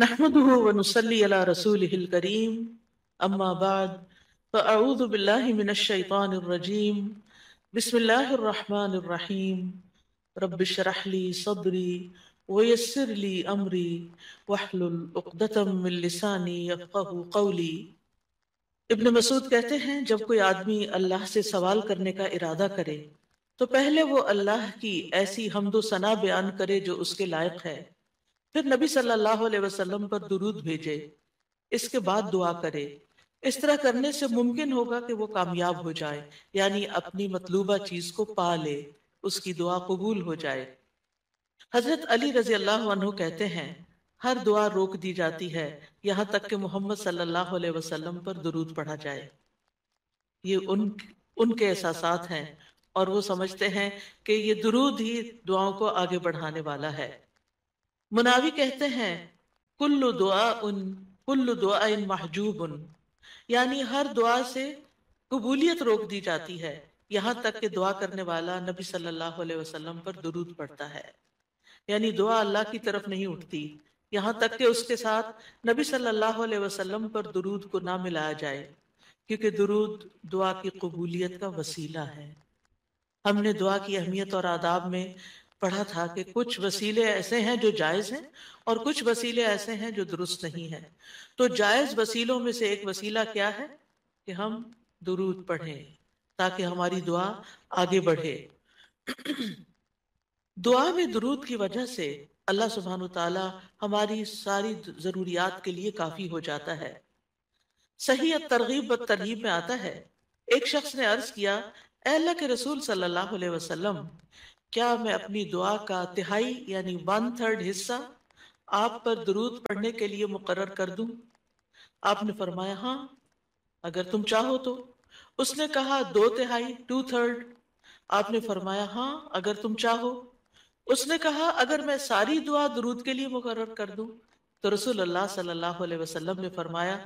नहमदरीम अम्माबाद फ़ाऊदबिल्लाशैतरजीम बसमीम रबशरहली सदरी वयसरली अमरी वहलतमिलसानी कौली इब्न मसूद कहते हैं जब कोई आदमी अल्लाह से सवाल करने का इरादा करे तो पहले वो अल्लाह की ऐसी हमदो सना बयान करे जो उसके लायक है फिर नबी सल्लल्लाहु अलैहि वसल्लम पर दुरूद भेजे इसके बाद दुआ करे इस तरह करने से मुमकिन होगा कि वो कामयाब हो जाए यानी अपनी मतलूबा चीज को पा ले उसकी दुआ कबूल हो जाए हजरत अली रजी अल्लाह कहते हैं हर दुआ रोक दी जाती है यहाँ तक कि मोहम्मद सल्लल्लाहु अलैहि वसल्लम पर दुरूद पढ़ा जाए ये उन उनके एहसास हैं और वो समझते हैं कि ये दुरूद ही दुआओं को आगे बढ़ाने वाला है मुनावी कहते हैं कुल्लु दुआ उन कुल्लु दुआ इन महजूब उन यानी हर दुआ से कबूलियत रोक दी जाती है यहाँ तक कि दुआ करने वाला नबी सल्लल्लाहु अलैहि वसल्लम पर दुरूद पड़ता है यानी दुआ अल्लाह की तरफ नहीं उठती यहाँ तक कि उसके साथ नबी सल्लल्लाहु अलैहि वसल्लम पर दुरूद को ना मिलाया जाए क्योंकि दुरूद दुआ की कबूलियत का वसीला है हमने दुआ की अहमियत और आदाब में पढ़ा था कि कुछ वसीले ऐसे हैं जो जायज़ हैं और कुछ वसीले ऐसे हैं जो दुरुस्त नहीं है तो जायज़ वसीलों में से एक वसीला क्या है कि हम दुरूद पढ़ें ताकि हमारी दुआ आगे बढ़े दुआ में दुरूद की वजह से अल्लाह सुबहान तला हमारी सारी ज़रूरियात के लिए काफ़ी हो जाता है सही तरगीब व तरहीब में आता है एक शख्स ने अर्ज किया अल्लाह के रसूल सल्लल्लाहु अलैहि वसल्लम क्या मैं अपनी दुआ का तिहाई यानी वन थर्ड हिस्सा आप पर दरूद पढ़ने के लिए मुकर कर दूं आपने फरमाया हाँ अगर तुम चाहो तो उसने कहा दो तिहाई टू थर्ड आपने फरमाया हाँ अगर तुम चाहो उसने कहा अगर मैं सारी दुआ दरूद के लिए मुकर कर दूं तो रसूल अल्लाह सल्लल्लाहु अलैहि वसल्लम ने फरमाया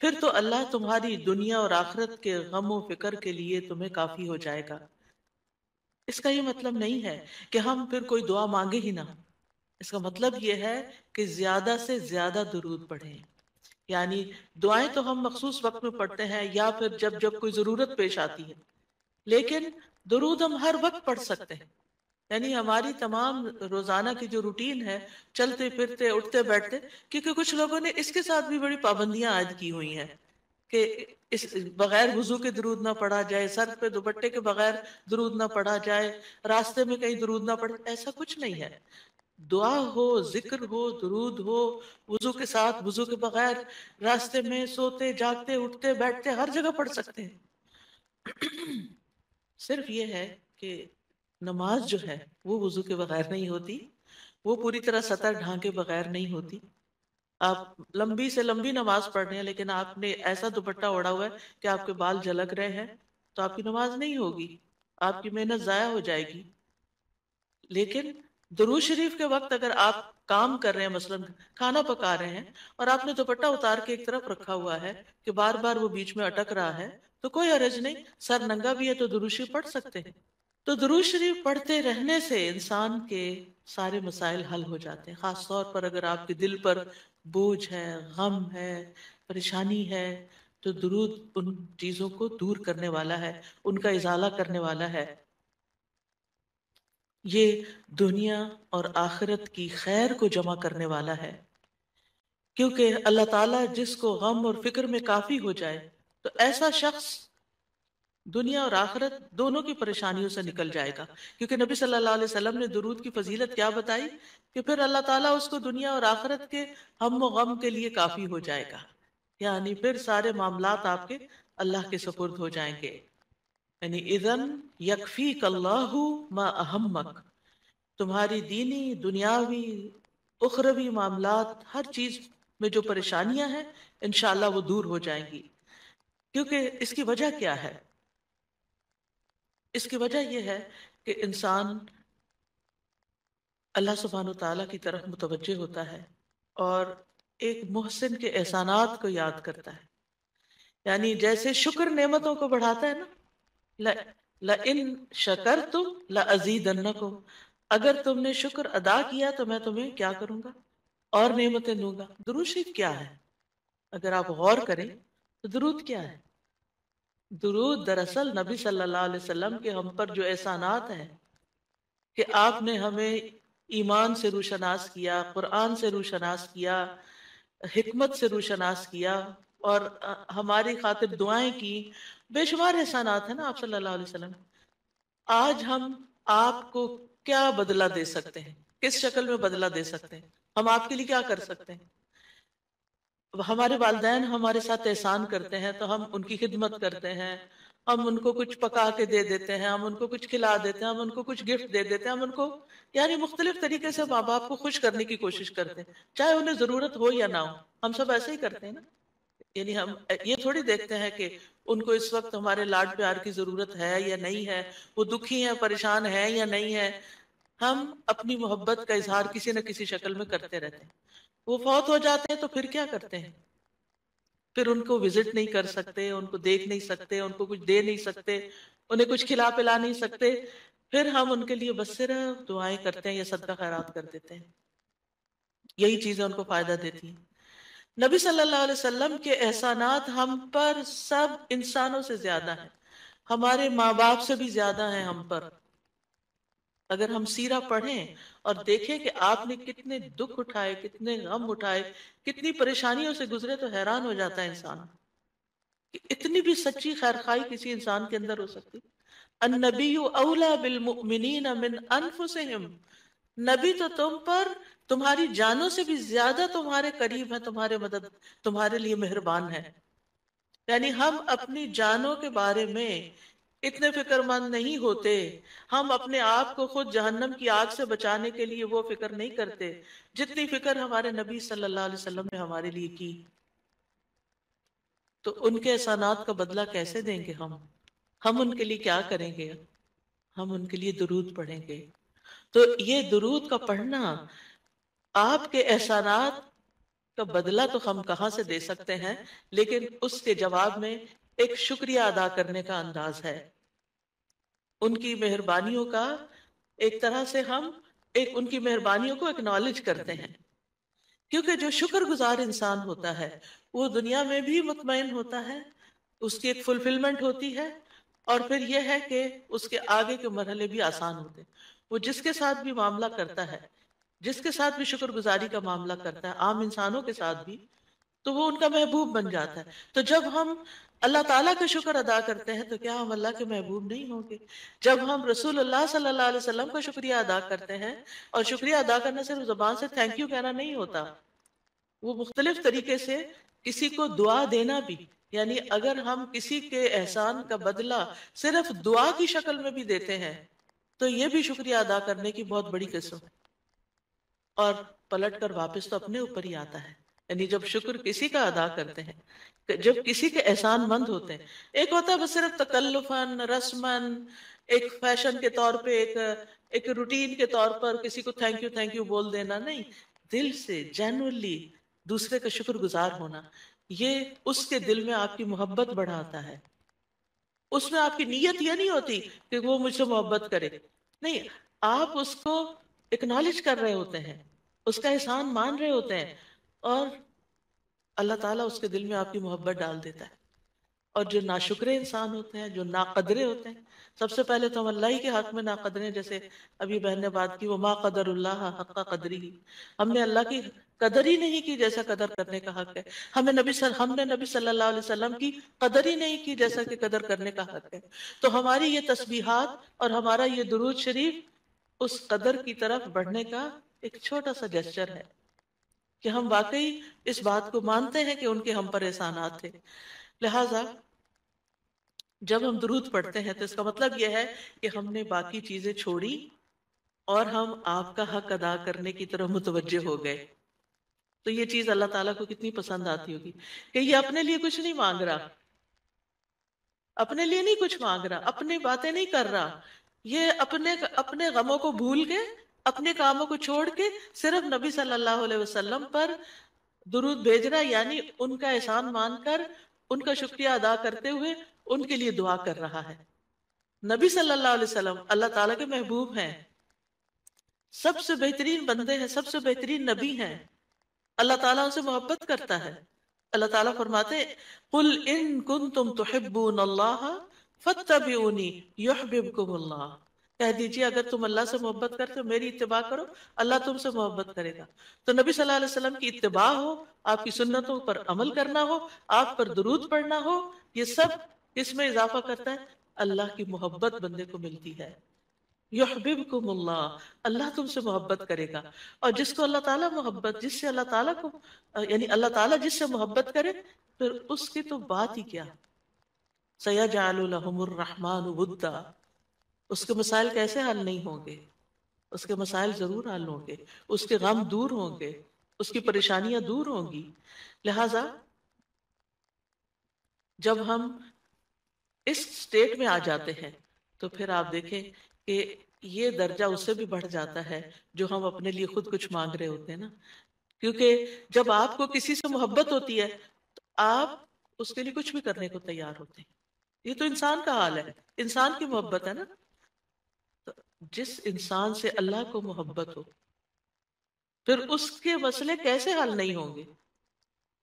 फिर तो अल्लाह तुम्हारी दुनिया और आखरत के गम व फिक्र के लिए तुम्हें काफ़ी हो जाएगा इसका ये मतलब नहीं है कि हम फिर कोई दुआ मांगे ही ना इसका मतलब ये है कि ज्यादा से ज्यादा दुरूद पढ़ें यानी दुआएं तो हम मखसूस वक्त में पढ़ते हैं या फिर जब जब कोई जरूरत पेश आती है लेकिन दुरूद हम हर वक्त पढ़ सकते हैं यानी हमारी तमाम रोजाना की जो रूटीन है चलते फिरते उठते बैठते क्योंकि कुछ लोगों ने इसके साथ भी बड़ी पाबंदियां आज की हुई हैं कि इस बगैर वजू के दरूद ना पढ़ा जाए सर पे दुपट्टे के बगैर दरूद ना पढ़ा जाए रास्ते में कहीं दरूद ना पढ़े ऐसा कुछ नहीं है दुआ हो जिक्र हो दरूद हो वजू के साथ वजू के बगैर रास्ते में सोते जागते उठते बैठते हर जगह पढ़ सकते हैं सिर्फ ये है कि नमाज जो है वो वजू के बगैर नहीं होती वो पूरी तरह सतर ढांके बगैर नहीं होती आप लंबी से लंबी नमाज पढ़ रहे हैं लेकिन आपने ऐसा दुपट्टा ओढ़ा हुआ है कि आपके बाल झलक रहे हैं तो आपकी नमाज नहीं होगी आपकी मेहनत ज़ाया हो जाएगी लेकिन दरू शरीफ के वक्त अगर आप काम कर रहे हैं मसलन खाना पका रहे हैं और आपने दुपट्टा उतार के एक तरफ रखा हुआ है कि बार बार वो बीच में अटक रहा है तो कोई अरज नहीं सर नंगा भी है तो दुरुशी पढ़ सकते हैं तो दुरुज शरीफ पढ़ते रहने से इंसान के सारे मसाइल हल हो जाते हैं खास तौर पर अगर आपके दिल पर बोझ है गम है परेशानी है तो दुरूद उन चीज़ों को दूर करने वाला है उनका इजाला करने वाला है ये दुनिया और आखिरत की खैर को जमा करने वाला है क्योंकि अल्लाह ताला जिसको गम और फिक्र में काफ़ी हो जाए तो ऐसा शख्स दुनिया और आखरत दोनों की परेशानियों से निकल जाएगा क्योंकि नबी सल्लल्लाहु अलैहि वसल्लम ने दुरूद की फजीलत क्या बताई कि फिर अल्लाह ताला उसको दुनिया और आखरत के हम गम के लिए काफ़ी हो जाएगा यानी फिर सारे मामला आपके अल्लाह के सपुर्द हो जाएंगे यानी इदन यकफी कल्लाहू मा तुम्हारी दीनी दुनियावी उखरवी मामला हर चीज़ में जो परेशानियां हैं इनशाला वो दूर हो जाएंगी क्योंकि इसकी वजह क्या है इसकी वजह यह है कि इंसान अल्लाह सुबहान तला की तरफ मुतवजह होता है और एक मोहसिन के एहसानात को याद करता है यानी जैसे शुक्र नेमतों को बढ़ाता है ना ल इन शकर तुम ल अजीदन्न को अगर तुमने शुक्र अदा किया तो मैं तुम्हें क्या करूंगा और नेमतें दूंगा दुरूद क्या है अगर आप गौर करें तो दुरूद क्या है दुरूद दरअसल नबी सल्लल्लाहु अलैहि वसल्लम के हम पर जो एहसानात हैं कि आपने हमें ईमान से रोशनास किया कुरान से रोशनास किया हमत से रोशनास किया और हमारी खातिर दुआएं की बेशुमार एहसानात है ना आप सल्लल्लाहु अलैहि वसल्लम आज हम आपको क्या बदला दे सकते हैं किस शक्ल में बदला दे सकते हैं हम आपके लिए क्या कर सकते हैं हमारे वालदेन हमारे साथ एहसान करते हैं तो हम उनकी खिदमत करते हैं हम उनको कुछ पका के दे देते हैं हम उनको कुछ खिला देते हैं हम उनको कुछ गिफ्ट दे देते हैं हम उनको यानी मुख्तलिफ तरीके से माँ बाप को खुश करने की कोशिश करते हैं चाहे उन्हें ज़रूरत हो या ना हो हम सब ऐसे ही करते हैं ना यानी हम ये थोड़ी देखते हैं कि उनको इस वक्त हमारे लाड प्यार की ज़रूरत है या नहीं है वो दुखी है परेशान है या नहीं है हम अपनी मोहब्बत का इजहार किसी न किसी शक्ल में करते रहते हैं वो फौत हो जाते हैं तो फिर क्या करते हैं फिर उनको विजिट नहीं कर सकते उनको देख नहीं सकते उनको कुछ दे नहीं सकते उन्हें कुछ खिला पिला नहीं सकते फिर हम उनके लिए बस सिर्फ दुआएं करते हैं या सदका खैरात कर देते हैं यही चीजें उनको फायदा देती हैं नबी सल्लल्लाहु अलैहि वसल्लम के एहसानात हम पर सब इंसानों से ज्यादा हैं हमारे माँ बाप से भी ज्यादा हैं हम पर अगर हम सीरा पढ़ें और देखें कि आपने कितने दुख उठाए कितने गम उठाए कितनी परेशानियों से गुजरे तो हैरान हो जाता है इंसान कि इतनी भी सच्ची खैर खाई किसी इंसान के अंदर हो सकती अनबी अवला बिलमिन मिन अनफुसहिम नबी तो तुम पर तुम्हारी जानों से भी ज्यादा तुम्हारे करीब है तुम्हारे मदद तुम्हारे लिए मेहरबान है यानी हम अपनी जानों के बारे में इतने फिक्रमंद नहीं होते हम अपने आप को खुद जहन्नम की आग से बचाने के लिए वो फिक्र नहीं करते जितनी फिक्र हमारे नबी सल्लल्लाहु अलैहि वसल्लम ने हमारे लिए की तो उनके एहसानात का बदला कैसे देंगे हम हम उनके लिए क्या करेंगे हम उनके लिए दरूद पढ़ेंगे तो ये दरूद का पढ़ना आपके एहसानात का बदला तो हम कहाँ से दे सकते हैं लेकिन उसके जवाब में एक शुक्रिया अदा करने का अंदाज है उनकी मेहरबानियों का एक तरह से हम एक उनकी मेहरबानियों को एक्नॉलेज करते हैं क्योंकि जो शुक्रगुजार इंसान होता है वो दुनिया में भी मुतमिन होता है उसकी एक फुलफिलमेंट होती है और फिर यह है कि उसके आगे के मरहले भी आसान होते वो जिसके साथ भी मामला करता है जिसके साथ भी शुक्रगुजारी का मामला करता है आम इंसानों के साथ भी तो वो उनका महबूब बन जाता है तो जब हम अल्लाह ताला का शुक्र अदा करते हैं तो क्या हम अल्लाह के महबूब नहीं होंगे जब हम रसूल अल्लाह सल्लल्लाहु अलैहि वसल्लम का शुक्रिया अदा करते हैं और शुक्रिया अदा करना सिर्फ जुबान से थैंक यू कहना नहीं होता वो मुख्तलिफ तरीके से किसी को दुआ देना भी यानी अगर हम किसी के एहसान का बदला सिर्फ दुआ की शक्ल में भी देते हैं तो ये भी शुक्रिया अदा करने की बहुत बड़ी किस्म है और पलट कर वापस तो अपने ऊपर ही आता है यानी जब शुक्र किसी का अदा करते हैं जब किसी के एहसान मंद होते हैं एक होता है बस सिर्फ तकल्लुफन रस्मन एक फैशन के तौर पे एक एक रूटीन के तौर पर किसी को थैंक यू थैंक यू बोल देना नहीं दिल से जेनुअनली दूसरे का शुक्रगुजार होना ये उसके दिल में आपकी मोहब्बत बढ़ाता है उसमें आपकी नीयत यह नहीं होती कि वो मुझसे मोहब्बत करे नहीं आप उसको एक्नॉलेज कर रहे होते हैं उसका एहसान मान रहे होते हैं और अल्लाह ताला उसके दिल में आपकी मोहब्बत डाल देता है और जो नाशुक्रे इंसान होते हैं जो नाकदरे होते हैं सबसे पहले तो हम अल्लाह ही के हक में नाकदरे जैसे अभी बहन ने बात की वो माँ कदर हक कदरी हमने अल्लाह की कदर ही नहीं की जैसा कदर करने का हक है हमें नबी सर हमने नबी सल्लल्लाहु अलैहि वसल्लम की कदर ही नहीं की जैसा कि कदर करने का हक है तो हमारी ये तस्बीहात और हमारा ये दरूद शरीफ उस कदर की तरफ बढ़ने का एक छोटा सा जेस्चर है कि हम वाकई इस बात को मानते हैं कि उनके हम पर एहसान थे लिहाजा जब हम दरूद पढ़ते हैं तो इसका मतलब यह है कि हमने बाकी चीजें छोड़ी और हम आपका हक अदा करने की तरफ मुतवजह हो गए तो ये चीज अल्लाह ताला को कितनी पसंद आती होगी कि ये अपने लिए कुछ नहीं मांग रहा अपने लिए नहीं कुछ मांग रहा अपनी बातें नहीं कर रहा ये अपने अपने गमों को भूल के अपने कामों को छोड़ के सिर्फ नबी सल्लल्लाहु अलैहि वसल्लम पर दुरूद भेजना यानी उनका एहसान मानकर उनका शुक्रिया अदा करते हुए उनके लिए दुआ कर रहा है नबी सल्लल्लाहु अलैहि वसल्लम अल्लाह ताला के महबूब हैं सबसे बेहतरीन बंदे हैं सबसे बेहतरीन नबी हैं अल्लाह ताला उनसे मोहब्बत करता है अल्लाह ताला फरमाते कुल इन कुंतुम तुम तो हिब्बून अल्लाह कह दीजिए अगर तुम अल्लाह से मोहब्बत करते हो मेरी इतबा करो अल्लाह तुमसे मोहब्बत करेगा तो नबी सल्लल्लाहु अलैहि वसल्लम की इतबा हो आपकी सुन्नतों पर अमल करना हो आप पर दरूद पढ़ना हो ये सब इसमें इजाफा करता है अल्लाह की मोहब्बत बंदे को मिलती है युहबिबकुमुल्ला अल्लाह तुमसे मोहब्बत करेगा और जिसको अल्लाह ताला मोहब्बत जिससे अल्लाह ताला को यानी अल्लाह ताला जिससे मोहब्बत करे फिर उसकी तो बात ही क्या सयाजालहमर रहमान उसके मसाइल कैसे हल नहीं होंगे उसके मसाइल ज़रूर हल होंगे उसके गम दूर होंगे उसकी परेशानियां दूर होंगी लिहाजा जब हम इस स्टेट में आ जाते हैं तो फिर आप देखें कि ये दर्जा उससे भी बढ़ जाता है जो हम अपने लिए खुद कुछ मांग रहे होते हैं ना क्योंकि जब आपको किसी से मोहब्बत होती है तो आप उसके लिए कुछ भी करने को तैयार होते हैं ये तो इंसान का हाल है इंसान की मोहब्बत है ना जिस इंसान से अल्लाह को मोहब्बत हो फिर उसके मसले कैसे हल नहीं होंगे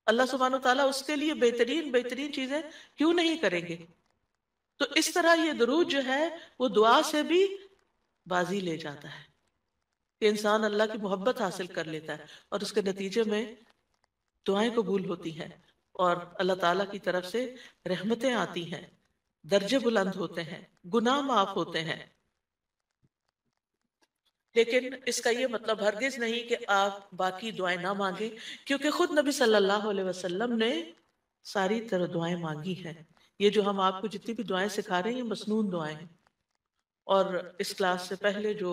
अल्लाह सुबहान तला उसके लिए बेहतरीन बेहतरीन चीजें क्यों नहीं करेंगे तो, तो इस तरह ये दरूद जो है वो दुआ से भी बाजी ले जाता है कि इंसान अल्लाह की मोहब्बत हासिल कर लेता है और उसके नतीजे में दुआएं कबूल होती हैं और अल्लाह ताला की तरफ से रहमतें आती हैं दर्जे बुलंद होते हैं गुनाह माफ होते हैं लेकिन इसका ये मतलब हरगिज नहीं कि आप बाकी दुआएं ना मांगे क्योंकि खुद नबी सल्लल्लाहु अलैहि वसल्लम ने सारी तरह दुआएं मांगी हैं ये जो हम आपको जितनी भी दुआएं सिखा रहे हैं ये मसनून दुआएं हैं और इस क्लास से पहले जो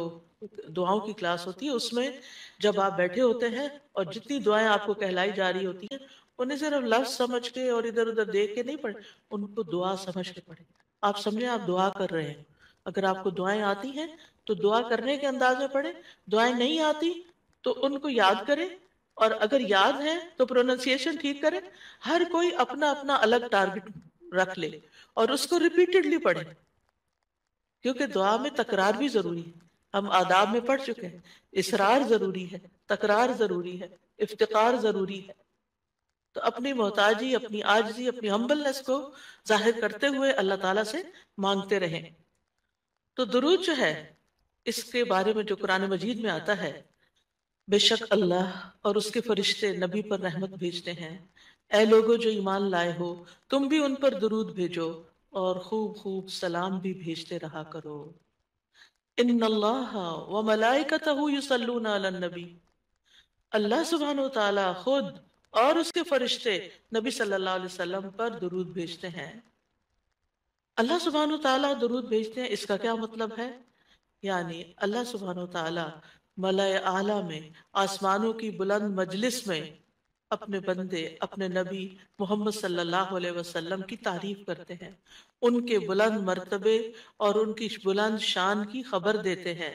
दुआओं की क्लास होती है उसमें जब आप बैठे होते हैं और जितनी दुआएं आपको कहलाई जा रही होती हैं उन्हें सिर्फ लफ्ज समझ के और इधर उधर देख के नहीं पढ़े उनको दुआ समझ के पढ़े आप समझे आप दुआ कर रहे हैं अगर आपको दुआएं आती हैं तो दुआ करने के अंदाज में पढ़े दुआएं नहीं आती तो उनको याद करें और अगर याद है तो प्रोनाउंसिएशन ठीक करें हर कोई अपना अपना अलग टारगेट रख ले और उसको रिपीटेडली पढ़े क्योंकि दुआ में तकरार भी जरूरी है हम आदाब में पढ़ चुके हैं इसरार जरूरी है तकरार जरूरी है इफ्तार जरूरी है तो अपनी मोहताजी अपनी आजजी अपनी हम्बलनेस को जाहिर करते हुए अल्लाह ताला से मांगते रहें तो दुरूद जो है इसके बारे में जो कुरान मजीद में आता है बेशक अल्लाह और उसके फरिश्ते नबी पर रहमत भेजते हैं ए लोगो जो ईमान लाए हो तुम भी उन पर दरूद भेजो और खूब खूब सलाम भी भेजते रहा करो इन अल्लाह व नबी अल्लाह सुबहान तला खुद और उसके फरिश्ते नबी सल्लल्लाहु अलैहि वसल्लम पर दरूद भेजते हैं अल्लाह सुबहान तला दरूद भेजते हैं इसका क्या मतलब है यानी अल्लाह सुबहान तला मलय आला में आसमानों की बुलंद मजलिस में अपने बंदे अपने नबी मोहम्मद सल्लल्लाहु अलैहि वसल्लम की तारीफ करते हैं उनके बुलंद मर्तबे और उनकी बुलंद शान की खबर देते हैं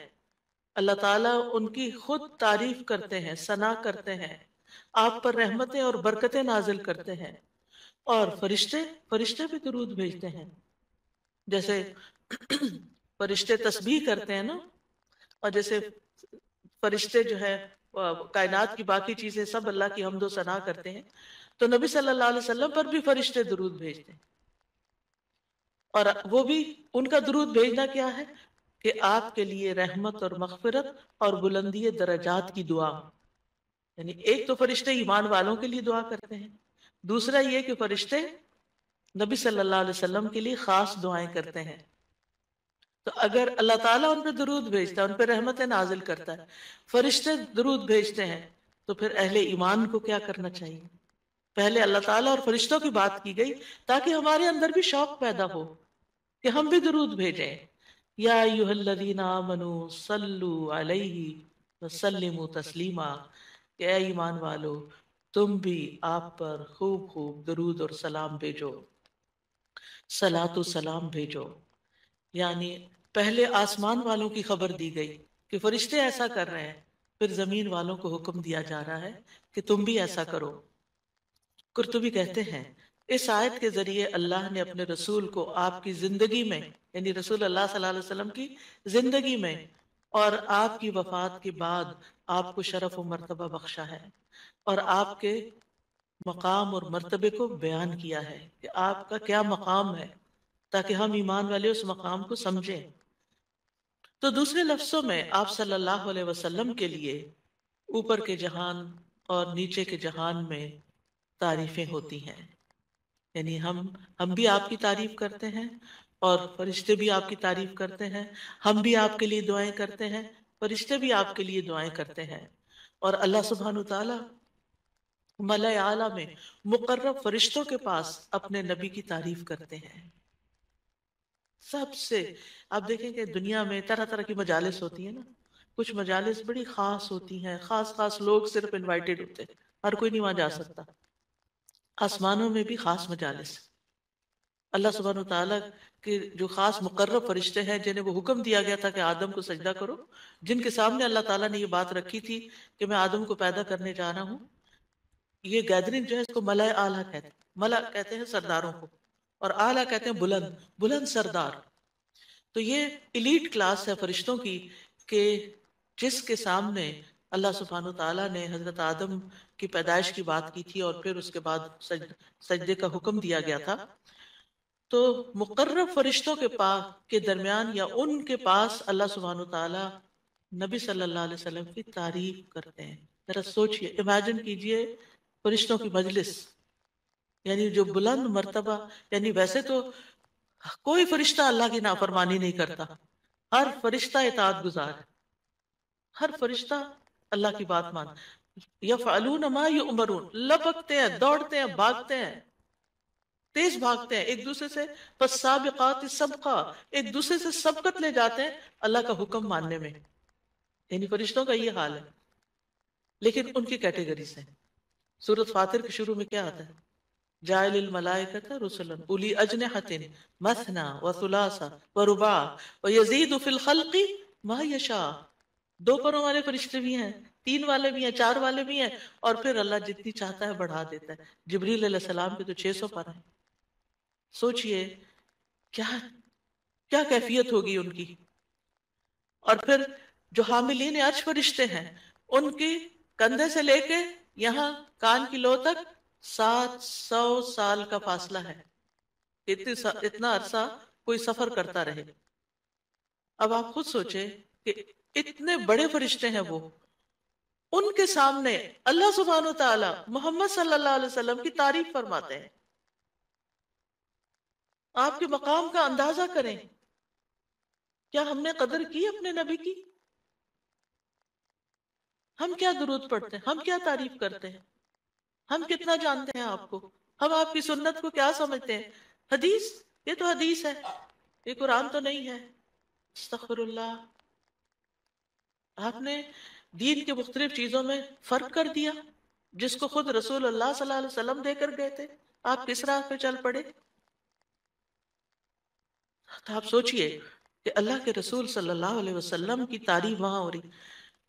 अल्लाह ताला उनकी खुद तारीफ करते हैं सना करते हैं आप पर रहमतें और बरकतें नाजिल करते हैं और फरिश्ते फरिश्ते भी दरूद भेजते हैं जैसे फरिश्ते तस्बीह करते हैं ना और जैसे फरिश्ते जो है कायनात की बाकी चीजें सब अल्लाह की हमदो सना करते हैं तो नबी सल्लल्लाहु अलैहि वसल्लम पर भी फरिश्ते दरूद भेजते हैं और वो भी उनका दरूद भेजना क्या है कि आपके लिए रहमत और मखफरत और बुलंदी दर्जात की दुआ यानी एक तो फरिश्ते ईमान वालों के लिए दुआ करते हैं दूसरा ये कि फरिश्ते नबी सल्लल्लाहु अलैहि वसल्लम के लिए खास दुआएं करते हैं तो अगर अल्लाह ताला उन पर दरूद भेजता है उन पर रहमत नाजिल करता है फरिश्ते दरूद भेजते हैं तो फिर अहले ईमान को क्या करना चाहिए पहले अल्लाह ताला और फरिश्तों की बात की गई ताकि हमारे अंदर भी शौक पैदा हो कि हम भी दरूद भेजें या यूहल्लदीना मनु सल्लू अलैहि वसल्लिमु तस्लीमा के ईमान वालो तुम भी आप पर खूब खूब दरूद और सलाम भेजो तो सलाम भेजो यानी पहले आसमान वालों की खबर दी गई कि फरिश्ते ऐसा कर रहे हैं फिर जमीन वालों को हुक्म दिया जा रहा है कि तुम भी ऐसा करो कुर्तुबी कहते हैं इस आयत के जरिए अल्लाह ने अपने रसूल को आपकी जिंदगी में यानी रसूल अल्लाह सल्लल्लाहु अलैहि वसल्लम की जिंदगी में और आपकी वफात के बाद आपको शरफ और मरतबा बख्शा है और आपके मकाम और मरतबे को बयान किया है कि आपका क्या मकाम है ताकि हम ईमान वाले उस मकाम को समझें तो दूसरे लफ्जों में आप सल्लल्लाहु अलैहि वसल्लम के लिए ऊपर के जहान और नीचे के जहान में तारीफें होती हैं यानी हम हम भी आपकी तारीफ करते हैं और फरिश्ते भी आपकी तारीफ करते हैं हम भी आपके लिए दुआएं करते हैं फरिश्ते भी आपके लिए दुआएं करते हैं और अल्लाह सुबहान तला मलय आला में मुकर्रब फरिश्तों के पास अपने नबी की तारीफ करते हैं सबसे आप देखेंगे दुनिया में तरह तरह की मजालिस होती है ना कुछ मजालिस बड़ी खास होती हैं खास खास लोग सिर्फ इनवाइटेड होते हैं हर कोई नहीं वहां जा सकता आसमानों में भी खास मजालिस अल्लाह सुबहान तला के जो खास मुकर्र फरिश्ते हैं जिन्हें वो हुक्म दिया गया था कि आदम को सजदा करो जिनके सामने अल्लाह ताला ने ये बात रखी थी कि मैं आदम को पैदा करने जा रहा हूँ ये गैदरिंग जो है इसको मलय आला कहते हैं मला कहते हैं सरदारों को और आला कहते हैं बुलंद बुलंद सरदार तो ये इलीट क्लास है फरिश्तों की के जिसके सामने अल्लाह सुबहान तला ने हज़रत आदम की पैदाइश की बात की थी और फिर उसके बाद सज, सजदे का हुक्म दिया गया था तो मुकर्र फरिश्तों के पास के दरमियान या उनके पास अल्लाह सुबहान तला नबी सल्लल्लाहु अलैहि वसल्लम की तारीफ करते हैं ज़रा सोचिए इमेजिन कीजिए फरिश्तों की मजलिस यानी जो बुलंद मर्तबा यानी वैसे तो कोई फरिश्ता अल्लाह की नाफरमानी नहीं करता हर फरिश्ता एताद गुजार है हर फरिश्ता अल्लाह की बात मान या फालून अमा ये उमरून लपकते हैं दौड़ते हैं भागते हैं तेज भागते हैं एक दूसरे से बस सबका एक दूसरे से सबकत ले जाते हैं अल्लाह का हुक्म मानने में यानी फरिश्तों का ये हाल है लेकिन उनकी कैटेगरी से सूरत फातिर के शुरू में क्या आता है और फिर अल्लाह जितनी चाहता है बढ़ा देता है जबरील के तो 600 पर हैं सोचिए क्या क्या कैफियत होगी उनकी और फिर जो हामिलीन अर्श फरिश्ते हैं उनकी कंधे से लेके यहाँ कान की लो तक सात सौ साल का फासला है इतनी इतना अरसा कोई सफर करता रहे अब आप खुद सोचे कि इतने बड़े फरिश्ते हैं वो उनके सामने अल्लाह सुबहान तला मोहम्मद सल्लल्लाहु अलैहि वसल्लम की तारीफ फरमाते हैं आपके मकाम का अंदाजा करें क्या हमने कदर की अपने नबी की हम क्या दुरुद पढ़ते हैं हम क्या तारीफ करते हैं हम कितना जानते हैं आपको हम आपकी सुन्नत को क्या समझते हैं हदीस ये तो हदीस है ये कुरान तो नहीं है आपने दीन के मुख्तलिफ चीज़ों में फ़र्क कर दिया जिसको खुद रसूल अल्लाह सल्लल्लाहु अलैहि वसल्लम देकर गए थे आप किस राह पे चल पड़े तो आप सोचिए कि अल्लाह के रसूल सल्लल्लाहु अलैहि वसल्लम की तारीफ वहां हो रही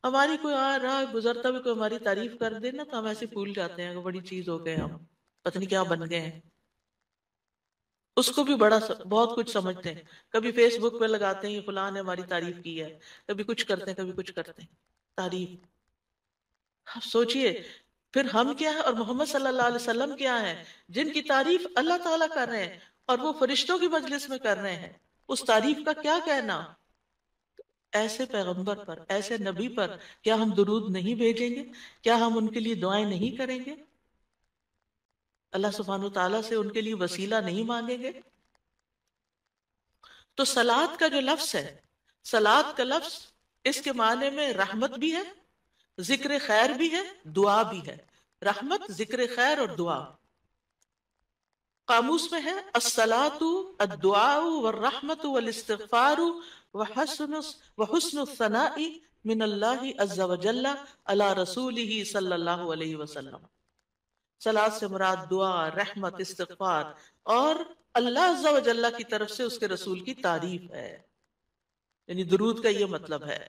हमारी कोई आ रहा गुजरता भी कोई हमारी तारीफ कर दे ना तो हम ऐसे भूल जाते हैं बड़ी चीज हो गए हम पत्नी क्या बन गए उसको भी बड़ा बहुत कुछ समझते हैं कभी फेसबुक पे लगाते हैं फुला ने हमारी तारीफ की है कभी कुछ करते हैं कभी कुछ करते हैं तारीफ आप सोचिए फिर हम क्या है और मोहम्मद सल्लल्लाहु अलैहि वसल्लम क्या है जिनकी तारीफ अल्लाह ताला कर रहे हैं और वो फरिश्तों की मजलिस में कर रहे हैं उस तारीफ का क्या कहना ऐसे पैगंबर पर ऐसे नबी पर क्या हम दुरूद नहीं भेजेंगे क्या हम उनके लिए दुआएं नहीं करेंगे अल्लाह सुबहान तला से उनके लिए वसीला नहीं मांगेंगे तो सलाद का जो लफ्स है सलाद का लफ्स इसके माने में रहमत भी है जिक्र खैर भी है दुआ भी है रहमत जिक्र खैर और दुआ कामूस में है असलातु अद्वाउ व रहमत व व सनाई मिन अल्लाह अज़्ज़ा व जल्ला अला रसूलिही सल्लल्लाहु अलैहि वसल्लम सलात से मुराद दुआ रहमत इस्तगफार और अल्लाह अज़्ज़ा व जल्ला की तरफ से उसके रसूल की तारीफ है यानी दुरूद का ये मतलब है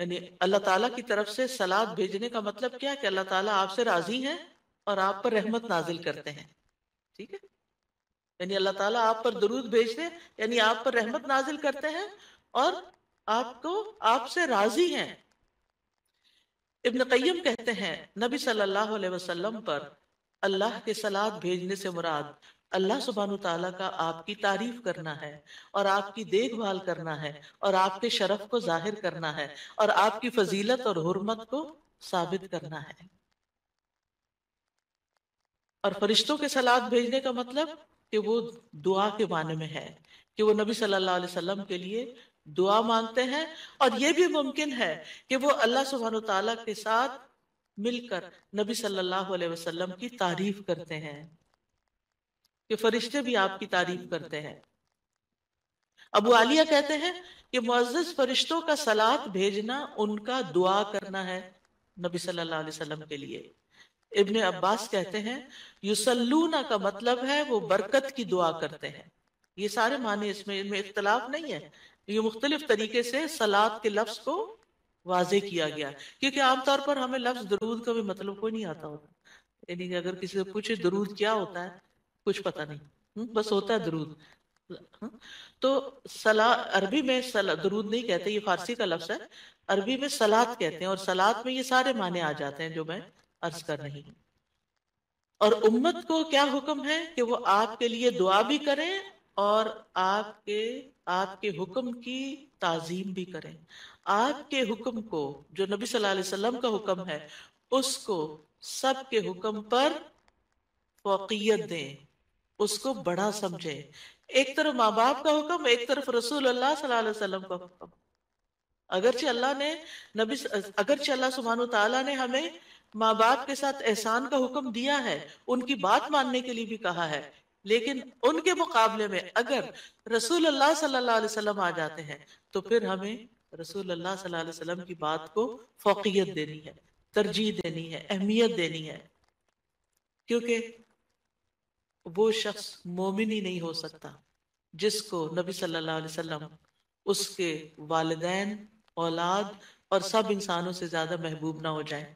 यानी अल्लाह ताला की तरफ से सलाद भेजने का मतलब क्या कि अल्लाह ताला आपसे राजी हैं और आप पर रहमत नाजिल करते हैं ठीक है यानी अल्लाह ताला आप पर दरूद भेजते हैं यानी आप पर रहमत नाजिल करते हैं और आपको आपसे राजी हैं इब्न कyyम कहते हैं नबी सल्लल्लाहु अलैहि वसल्लम पर अल्लाह के सलाद भेजने से मुराद अल्लाह सुबहान तला का आपकी तारीफ करना है और आपकी देखभाल करना है और आपके शरफ को जाहिर करना है और आपकी फजीलत और हरमत को साबित करना है और फरिश्तों के सलाद भेजने का मतलब कि वो दुआ के माने में है कि वो नबी सल्लल्लाहु अलैहि वसल्लम के लिए दुआ मांगते हैं और ये भी मुमकिन है कि वो अल्लाह सुबहान तला के साथ मिलकर नबी सल्लल्लाहु अलैहि वसल्लम की तारीफ करते हैं कि फरिश्ते भी आपकी तारीफ करते हैं अबू आलिया कहते हैं कि मुआज़ फरिश्तों का सलात भेजना उनका दुआ करना है नबी सल्लल्लाहु अलैहि वसल्लम के लिए इब्ने अब्बास कहते हैं युसल्लूना का मतलब है मतलब वो बरकत की दुआ करते हैं ये सारे माने इसमें इनमें इख्तलाफ नहीं है ये मुख्तलिफ तरीके से सलाद के लफ्ज को वाजे किया गया क्योंकि आमतौर पर हमें लफ्ज दरूद का भी मतलब कोई नहीं आता होता यानी कि अगर किसी से पूछे दरूद क्या होता है कुछ पता नहीं हम्म, हम्म, बस होता है दरूद हम्म, तो सला अरबी में सला दरूद नहीं कहते ये फारसी का लफ्ज है अरबी में सलाद कहते हैं और सलाद में ये सारे माने आ जाते हैं जो मैं अर्ज कर रही हूँ और उम्मत को क्या हुक्म है कि वो आपके लिए दुआ भी करें और आपके आपके हुक्म की ताजीम भी करें आपके हुक्म को जो नबी सल्लल्लाहु अलैहि वसल्लम का हुक्म है उसको सबके हुक्म पर फोकियत दें उसको बड़ा समझे एक तरफ माँ बाप का हुक्म एक तरफ रसूल अल्लाह सल्लल्लाहु का हुक्म अगरचे अल्लाह ने नबी अगरचे अल्लाह सुबहान तला ने हमें माँ बाप के साथ एहसान का हुक्म दिया है उनकी बात मानने के लिए भी कहा है लेकिन उनके मुकाबले में अगर रसूल अल्लाह सल्लल्लाहु अलैहि वसल्लम आ जाते हैं तो फिर हमें रसूल अल्लाह सल्लल्लाहु अलैहि वसल्लम की बात को फोकियत देनी है तरजीह देनी है अहमियत देनी है क्योंकि वो शख्स मोमिन ही नहीं हो सकता जिसको नबी सल्लल्लाहु अलैहि वसल्लम उसके वालदेन औलाद और सब इंसानों से ज्यादा महबूब ना हो जाए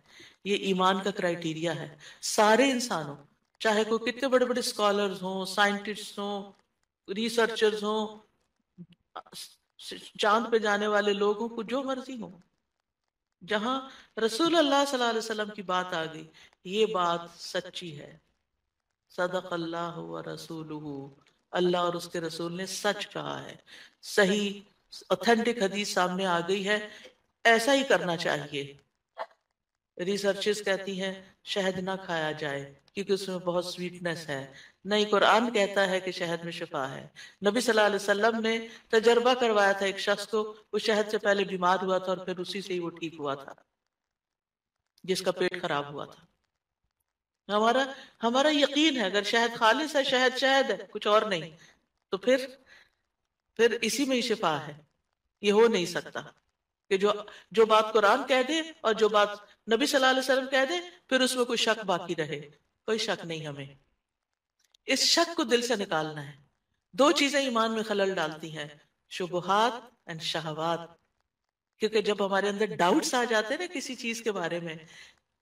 ये ईमान का क्राइटेरिया है सारे इंसानों चाहे कोई कितने बड़े बड़े स्कॉलर्स हों साइंटिस्ट हों रिसर्चर्स हों चांद पे जाने वाले लोगों को जो मर्जी हो जहां रसूल अल्लाह सल्लल्लाहु अलैहि वसल्लम की बात आ गई ये बात सच्ची है सदक अल्लाह व रसूल अल्लाह और उसके रसूल ने सच कहा है सही ऑथेंटिक हदीस सामने आ गई है ऐसा ही करना चाहिए रिसर्चेस कहती हैं शहद ना खाया जाए क्योंकि उसमें बहुत स्वीटनेस है नहीं कुरान कहता है कि शहद में शफा है नबी सल्लल्लाहु अलैहि वसल्लम ने तजर्बा करवाया था एक शख्स को वो शहद से पहले बीमार हुआ था और फिर उसी से ही वो ठीक हुआ था जिसका पेट खराब हुआ था हमारा हमारा यकीन है अगर शहद खालिश है शहद शहद है कुछ और नहीं तो फिर फिर इसी में ही शिफा है ये हो नहीं सकता कि जो जो बात कुरान कह दे और जो बात नबी सल्लल्लाहु अलैहि वसल्लम कह दे फिर उसमें कोई शक बाकी रहे कोई शक नहीं हमें इस शक को दिल से निकालना है दो चीजें ईमान में खलल डालती हैं शुबहात एंड शहवात क्योंकि जब हमारे अंदर डाउट्स आ जाते हैं ना किसी चीज के बारे में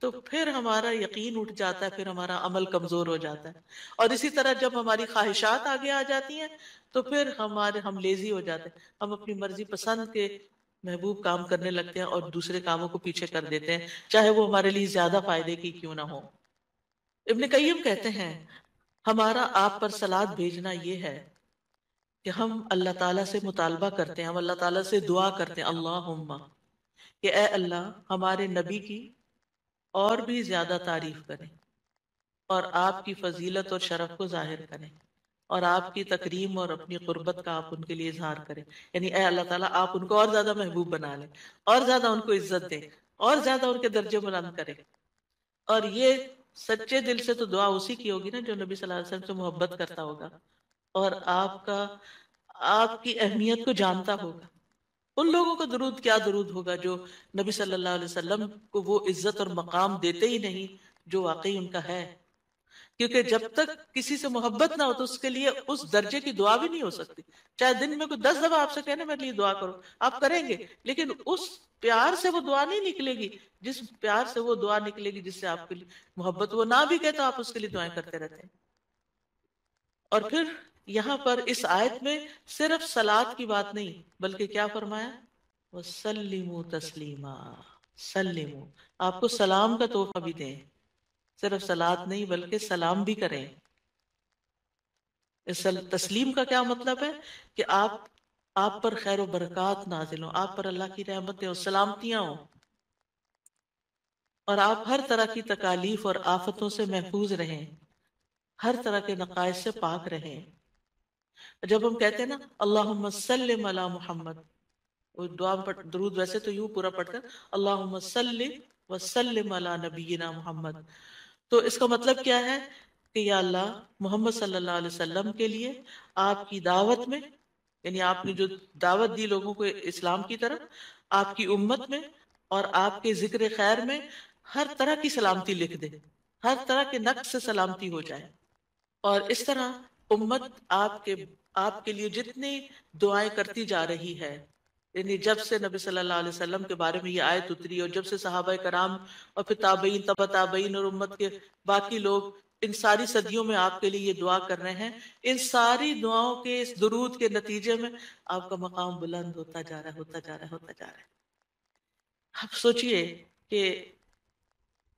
तो फिर हमारा यकीन उठ जाता है फिर हमारा अमल कमजोर हो जाता है और इसी तरह जब हमारी ख्वाहिशात आगे आ जाती हैं तो फिर हमारे हम लेजी हो जाते हैं हम अपनी मर्जी पसंद के महबूब काम करने लगते हैं और दूसरे कामों को पीछे कर देते हैं चाहे वो हमारे लिए ज्यादा फायदे की क्यों ना हो इबन कईम कहते हैं हमारा आप पर सलाद भेजना ये है कि हम अल्लाह ताला से मुतालबा करते हैं हम अल्लाह ताला से दुआ करते हैं अल्लाह कि ए अल्लाह हमारे नबी की और भी ज़्यादा तारीफ करें और आपकी फजीलत और शरफ को जाहिर करें और आपकी तकरीम और अपनी गुर्बत का आप उनके लिए इजहार करें यानी अः अल्लाह ताला आप उनको और ज़्यादा महबूब बना लें और ज़्यादा उनको इज्जत दें और ज़्यादा उनके दर्जे बुलंद करें और ये सच्चे दिल से तो दुआ उसी की होगी ना जो नबी सल्लल्लाहु अलैहि वसल्लम से मोहब्बत करता होगा और आपका आपकी अहमियत को जानता होगा उन लोगों का दरूद क्या दरूद होगा जो नबी सल्लल्लाहु अलैहि वसल्लम को वो इज्जत और मकाम देते ही नहीं जो वाकई उनका है क्योंकि जब तक किसी से मोहब्बत ना हो तो उसके लिए उस दर्जे की दुआ भी नहीं हो सकती चाहे दिन में कोई दस दफा आपसे कहने मेरे लिए दुआ करो आप करेंगे लेकिन उस प्यार से वो दुआ नहीं निकलेगी जिस प्यार से वो दुआ निकलेगी जिससे आपके लिए मोहब्बत वो ना भी कहे तो आप उसके लिए दुआएं करते रहते हैं और फिर यहाँ पर इस आयत में सिर्फ सलाद की बात नहीं बल्कि क्या फरमाया वसलिमो तस्लीमा सलीमो आपको सलाम का तोहफा भी दें सिर्फ सलाद नहीं बल्कि सलाम भी करें इस तस्लीम का क्या मतलब है कि आप आप पर खैर बरकत नाजिल हो आप पर अल्लाह की रहमतें हो सलामतियां हो और आप हर तरह की तकालीफ और आफतों से महफूज रहें हर तरह के नकाय से पाक रहें जब हम कहते हैं ना अल्लाह सल्लिम अला मोहम्मद वो दुआ पढ़ दरूद वैसे तो यूं पूरा पढ़कर अल्लाह सल्लिम वसल्लिम अला नबीना मोहम्मद तो इसका मतलब क्या है कि या अल्लाह मोहम्मद सल्लाम के लिए आपकी दावत में यानी आपने जो दावत दी लोगों को इस्लाम की तरफ आपकी उम्मत में और आपके जिक्र खैर में हर तरह की सलामती लिख दे हर तरह के नक्श से सलामती हो जाए और इस तरह उम्मत आपके आपके लिए जितनी दुआएं करती जा रही है यानी जब से नबी सल्लल्लाहु अलैहि वसल्लम के बारे में ये आयत उतरी और जब से सहाबा कराम और फिर ताबईन तब ताबईन और उम्मत के बाकी लोग इन सारी सदियों में आपके लिए ये दुआ कर रहे हैं इन सारी दुआओं के इस दरूद के नतीजे में आपका मकाम बुलंद होता जा रहा होता जा रहा होता जा रहा है आप सोचिए कि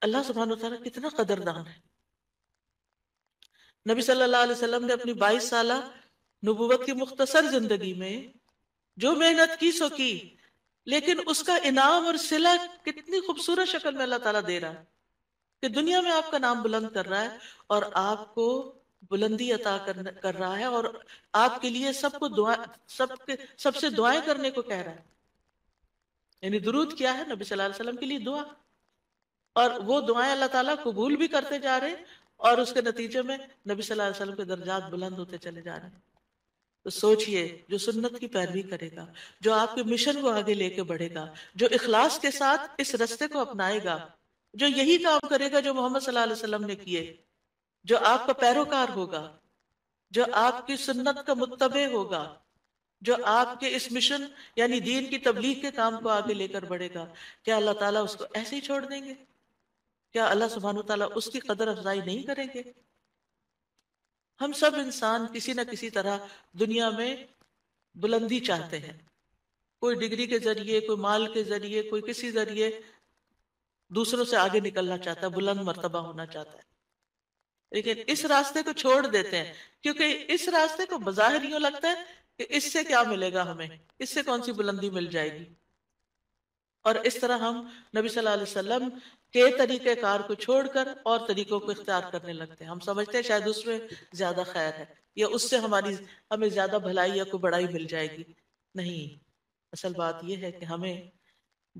अल्लाह सुबहान तला कितना कदरदान है नबी सल्लल्लाहु अलैहि वसल्लम ने अपनी बाईस साल नबूवत की मुख्तसर जिंदगी में जो मेहनत की सो की लेकिन उसका इनाम और सिला कितनी खूबसूरत शक्ल में अल्लाह ताला दे रहा है कि दुनिया में आपका नाम बुलंद कर रहा है और आपको बुलंदी अता कर, कर रहा है और आपके लिए सबको दुआ सबके सबसे दुआएं करने को कह रहा है यानी दुरूद क्या है नबी सल्लल्लाहु अलैहि वसल्लम के लिए दुआ और वो दुआएं अल्लाह ताला कबूल भी करते जा रहे हैं और उसके नतीजे में नबी सल्लल्लाहु अलैहि वसल्लम के दर्जात बुलंद होते चले जा रहे हैं तो सोचिए जो सुन्नत की पैरवी करेगा जो आपके मिशन को आगे लेके बढ़ेगा जो इखलास के साथ इस रस्ते को अपनाएगा जो यही काम करेगा जो मोहम्मद सल्लल्लाहु अलैहि वसल्लम ने किए जो आपका पैरोकार होगा जो आपकी सुन्नत का मुतबे होगा जो आपके इस मिशन यानी दीन की तबलीग के काम को आगे लेकर बढ़ेगा क्या अल्लाह ताला उसको ऐसे ही छोड़ देंगे क्या अल्लाह सुबहान तला उसकी कदर अफजाई नहीं करेंगे हम सब इंसान किसी न किसी तरह दुनिया में बुलंदी चाहते हैं कोई डिग्री के जरिए कोई माल के जरिए कोई किसी जरिए दूसरों से आगे निकलना चाहता है बुलंद मरतबा होना चाहता है लेकिन इस रास्ते को छोड़ देते हैं क्योंकि इस रास्ते को बाहर यूं लगता है कि इससे क्या मिलेगा हमें इससे कौन सी बुलंदी मिल जाएगी और इस तरह हम नबी सल्लल्लाहु अलैहि वसल्लम के कार को छोड़कर और तरीक़ों को इख्तियार करने लगते हैं हम समझते हैं शायद उसमें ज़्यादा खैर है या उससे हमारी हमें ज़्यादा भलाई या कोई बड़ाई मिल जाएगी नहीं असल बात यह है कि हमें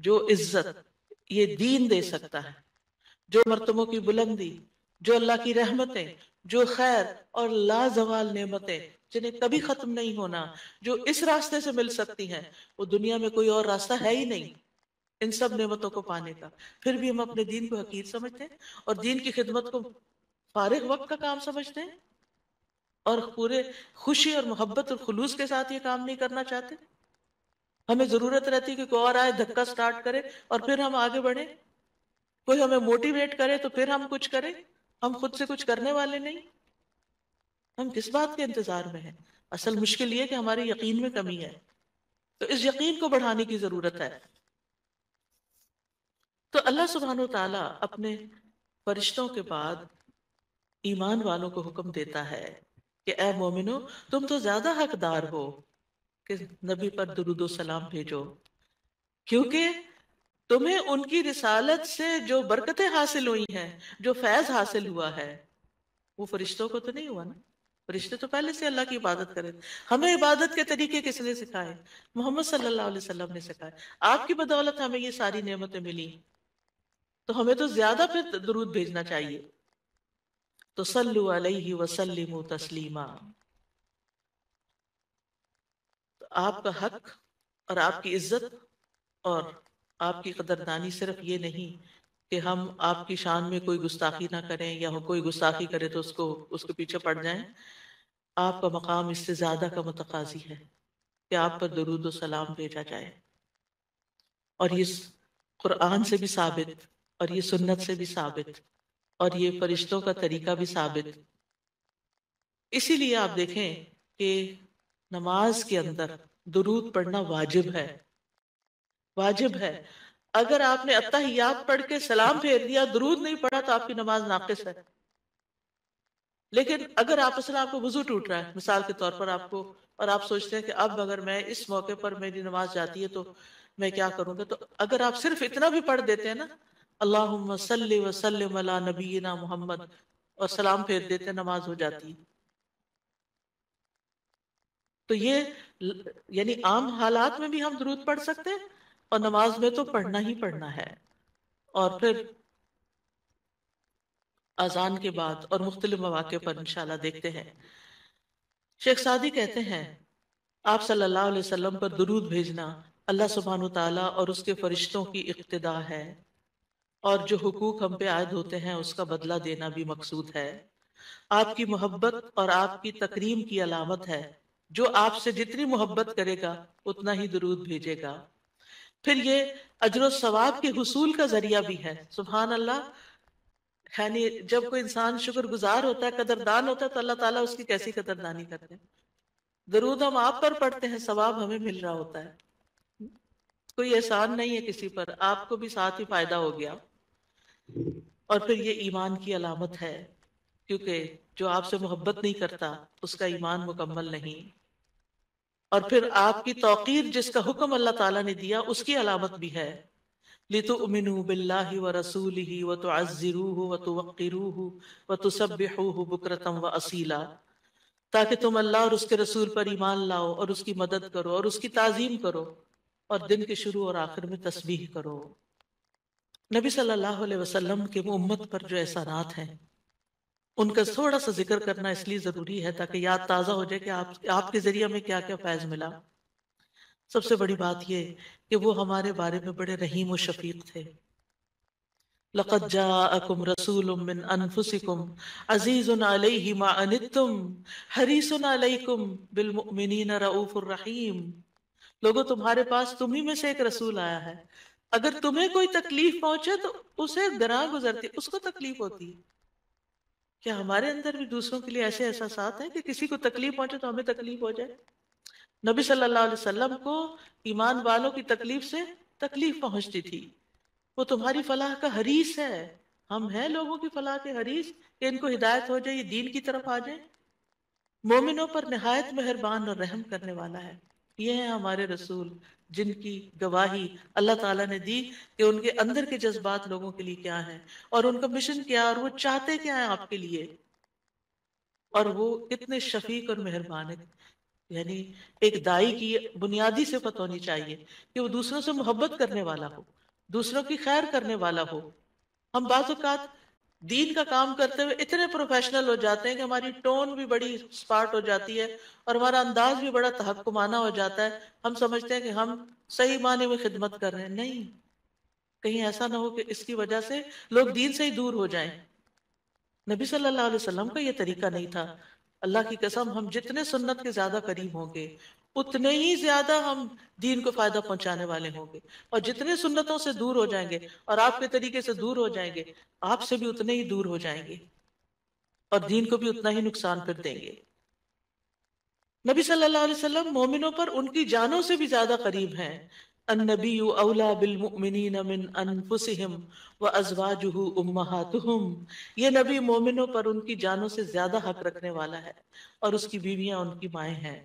जो इज्जत ये दीन दे सकता है जो मरतबों की बुलंदी जो अल्लाह की रहमतें जो खैर और लाजवाल नेमतें जिन्हें कभी खत्म नहीं होना जो इस रास्ते से मिल सकती हैं वो दुनिया में कोई और रास्ता है ही नहीं इन सब नेमतों को पाने का फिर भी हम अपने दीन को हकीर समझते हैं और दीन की खिदमत को फारिग वक्त का काम समझते हैं और पूरे खुशी और मोहब्बत और खुलूस के साथ ये काम नहीं करना चाहते हमें जरूरत रहती है कि कोई और आए धक्का स्टार्ट करे और फिर हम आगे बढ़े कोई हमें मोटिवेट करे तो फिर हम कुछ करें हम खुद से कुछ करने वाले नहीं हम किस बात के इंतजार में हैं असल मुश्किल ये कि हमारे यकीन में कमी है तो इस यकीन को बढ़ाने की जरूरत है तो अल्लाह सुबहान तला अपने फरिश्तों के बाद ईमान वालों को हुक्म देता है कि ए मोमिनो तुम तो ज्यादा हकदार हो कि नबी पर दुरुदो सलाम भेजो क्योंकि तुम्हें उनकी रिसालत से जो बरकतें हासिल हुई हैं जो फैज हासिल हुआ है वो फरिश्तों को तो नहीं हुआ ना फरिश्ते तो पहले से अल्लाह की इबादत करें हमें इबादत के तरीके किसने सिखाए मोहम्मद सल्लाम ने सिखाए आपकी बदौलत हमें ये सारी नियमतें मिली तो हमें तो ज्यादा फिर दरूद भेजना चाहिए तो सल्लु अलैहि वसल्लिम तस्लीमा तो आपका हक और आपकी इज्जत और आपकी कदरदानी सिर्फ ये नहीं कि हम आपकी शान में कोई गुस्ताखी ना करें या कोई गुस्ताखी करे तो उसको उसके पीछे पड़ जाएं आपका मकाम इससे ज्यादा का मतकाजी है कि आप पर दरूद सलाम भेजा जाए और इस कुरान से भी साबित और ये सुन्नत से भी साबित और ये फरिश्तों का तरीका भी साबित इसीलिए आप देखें कि नमाज के अंदर दुरूद पढ़ना वाजिब है वाजिब है अगर आपने अतःयात पढ़ के सलाम फेर दिया दरूद नहीं पढ़ा तो आपकी नमाज नाकिस है लेकिन अगर आप असल आपको वजू टूट रहा है मिसाल के तौर पर आपको और आप सोचते हैं कि अब अगर मैं इस मौके पर मेरी नमाज जाती है तो मैं क्या करूंगा तो अगर आप सिर्फ इतना भी पढ़ देते हैं ना अल्लाह नबीना मोहम्मद और सलाम फेर देते नमाज हो जाती है तो ये यानी आम हालात में भी हम जरूर पढ़ सकते हैं और नमाज में तो पढ़ना ही पढ़ना है और फिर अजान के बाद और मुख्तलि मौाक़े पर इंशाल्लाह देखते हैं शेख सादी कहते हैं आप सल्लल्लाहु पर दरूद भेजना अल्लाह सुबहान तला और उसके फरिश्तों की इब्तदा है और जो हुकूक हम पे आयद होते हैं उसका बदला देना भी मकसूद है आपकी मोहब्बत और आपकी तकरीम की अलामत है जो आपसे जितनी मोहब्बत करेगा उतना ही दरूद भेजेगा फिर ये अजर सवाब के हसूल का जरिया भी है सुबहान अल्लाह यानी जब कोई इंसान शुक्र गुजार होता है कदरदान होता है तो अल्लाह ताला उसकी कैसी कदरदानी करते हैं दरूद हम आप पर पढ़ते हैं सवाब हमें मिल रहा होता है कोई एहसान नहीं है किसी पर आपको भी साथ ही फायदा हो गया और फिर ये ईमान की अलामत है क्योंकि जो आपसे मोहब्बत नहीं करता उसका ईमान मुकम्मल नहीं और फिर आपकी तोकीर जिसका हुक्म अल्लाह ताला ने दिया उसकी अलामत भी है लितु उमिन बिल्ला व रसूल ही व तो अज़रूह व तो वक़रूह व तो सब बकरतम व असीला ताकि तुम अल्लाह और उसके रसूल पर ईमान लाओ और उसकी मदद करो और उसकी ताज़ीम करो और दिन के शुरू और आखिर में तस्बीह करो नबी सल्लल्लाहु अलैहि वसल्लम के वो उम्मत पर जो एहसानात हैं उनका थोड़ा सा जिक्र करना इसलिए ज़रूरी है ताकि याद ताज़ा हो जाए कि आप आपके ज़रिए हमें क्या क्या फ़ैज़ मिला सबसे बड़ी बात यह कि वो हमारे बारे में बड़े रहीम व शफीक थे लक़द जाअकुम रसूलुम मिन अनफुसिकुम अज़ीज़ुन अलैहि मा अनित्तुम हरीसुन अलैकुम बिल मुमिनीन रऊफुर रहीम लोगों तुम्हारे पास तुम्ही में से एक रसूल आया है अगर तुम्हें कोई तकलीफ पहुंचे तो उसे गरा गुजरती उसको तकलीफ होती है क्या हमारे अंदर भी दूसरों के लिए ऐसे एहसास हैं कि किसी को तकलीफ पहुंचे तो हमें तकलीफ हो जाए नबी सल्लल्लाहु अलैहि वसल्लम को ईमान वालों की तकलीफ से तकलीफ पहुंचती थी वो तुम्हारी फलाह का हरीस है हम हैं लोगों की फलाह के हरीस कि इनको हिदायत हो जाए ये दीन की तरफ आ जाए मोमिनों पर नहायत मेहरबान और रहम करने वाला है ये हैं हमारे रसूल जिनकी गवाही अल्लाह ताला ने दी कि उनके अंदर के जज्बात लोगों के लिए क्या है और उनका मिशन क्या और वो चाहते क्या है आपके लिए और वो कितने शफीक और मेहरबान है यानी एक दाई की बुनियादी से पता होनी चाहिए कि वो दूसरों से मोहब्बत करने वाला हो दूसरों की खैर करने वाला हो हम बात दीन का काम करते हुए इतने प्रोफेशनल हो जाते हैं कि हमारी टोन भी बड़ी स्पार्ट हो जाती है और हमारा अंदाज भी बड़ा तहकुमाना हो जाता है हम समझते हैं कि हम सही माने में खिदमत कर रहे हैं नहीं कहीं ऐसा ना हो कि इसकी वजह से लोग दीन से ही दूर हो जाए नबी सल्लल्लाहु अलैहि वसल्लम का ये तरीका नहीं था अल्लाह की कसम हम जितने सुन्नत के ज्यादा करीब होंगे उतने ही ज्यादा हम दीन को फायदा पहुंचाने वाले होंगे और जितने सुन्नतों से दूर हो जाएंगे और आपके तरीके से दूर हो जाएंगे आपसे भी उतने ही दूर हो जाएंगे और दीन को भी उतना ही नुकसान फिर देंगे नबी सल्लल्लाहु अलैहि वसल्लम मोमिनों पर उनकी जानों से भी ज्यादा करीब हैं अन नबी अवला मिन व ये नबी मोमिनों पर उनकी जानों से ज्यादा हक रखने वाला है और उसकी बीवियां उनकी माएँ हैं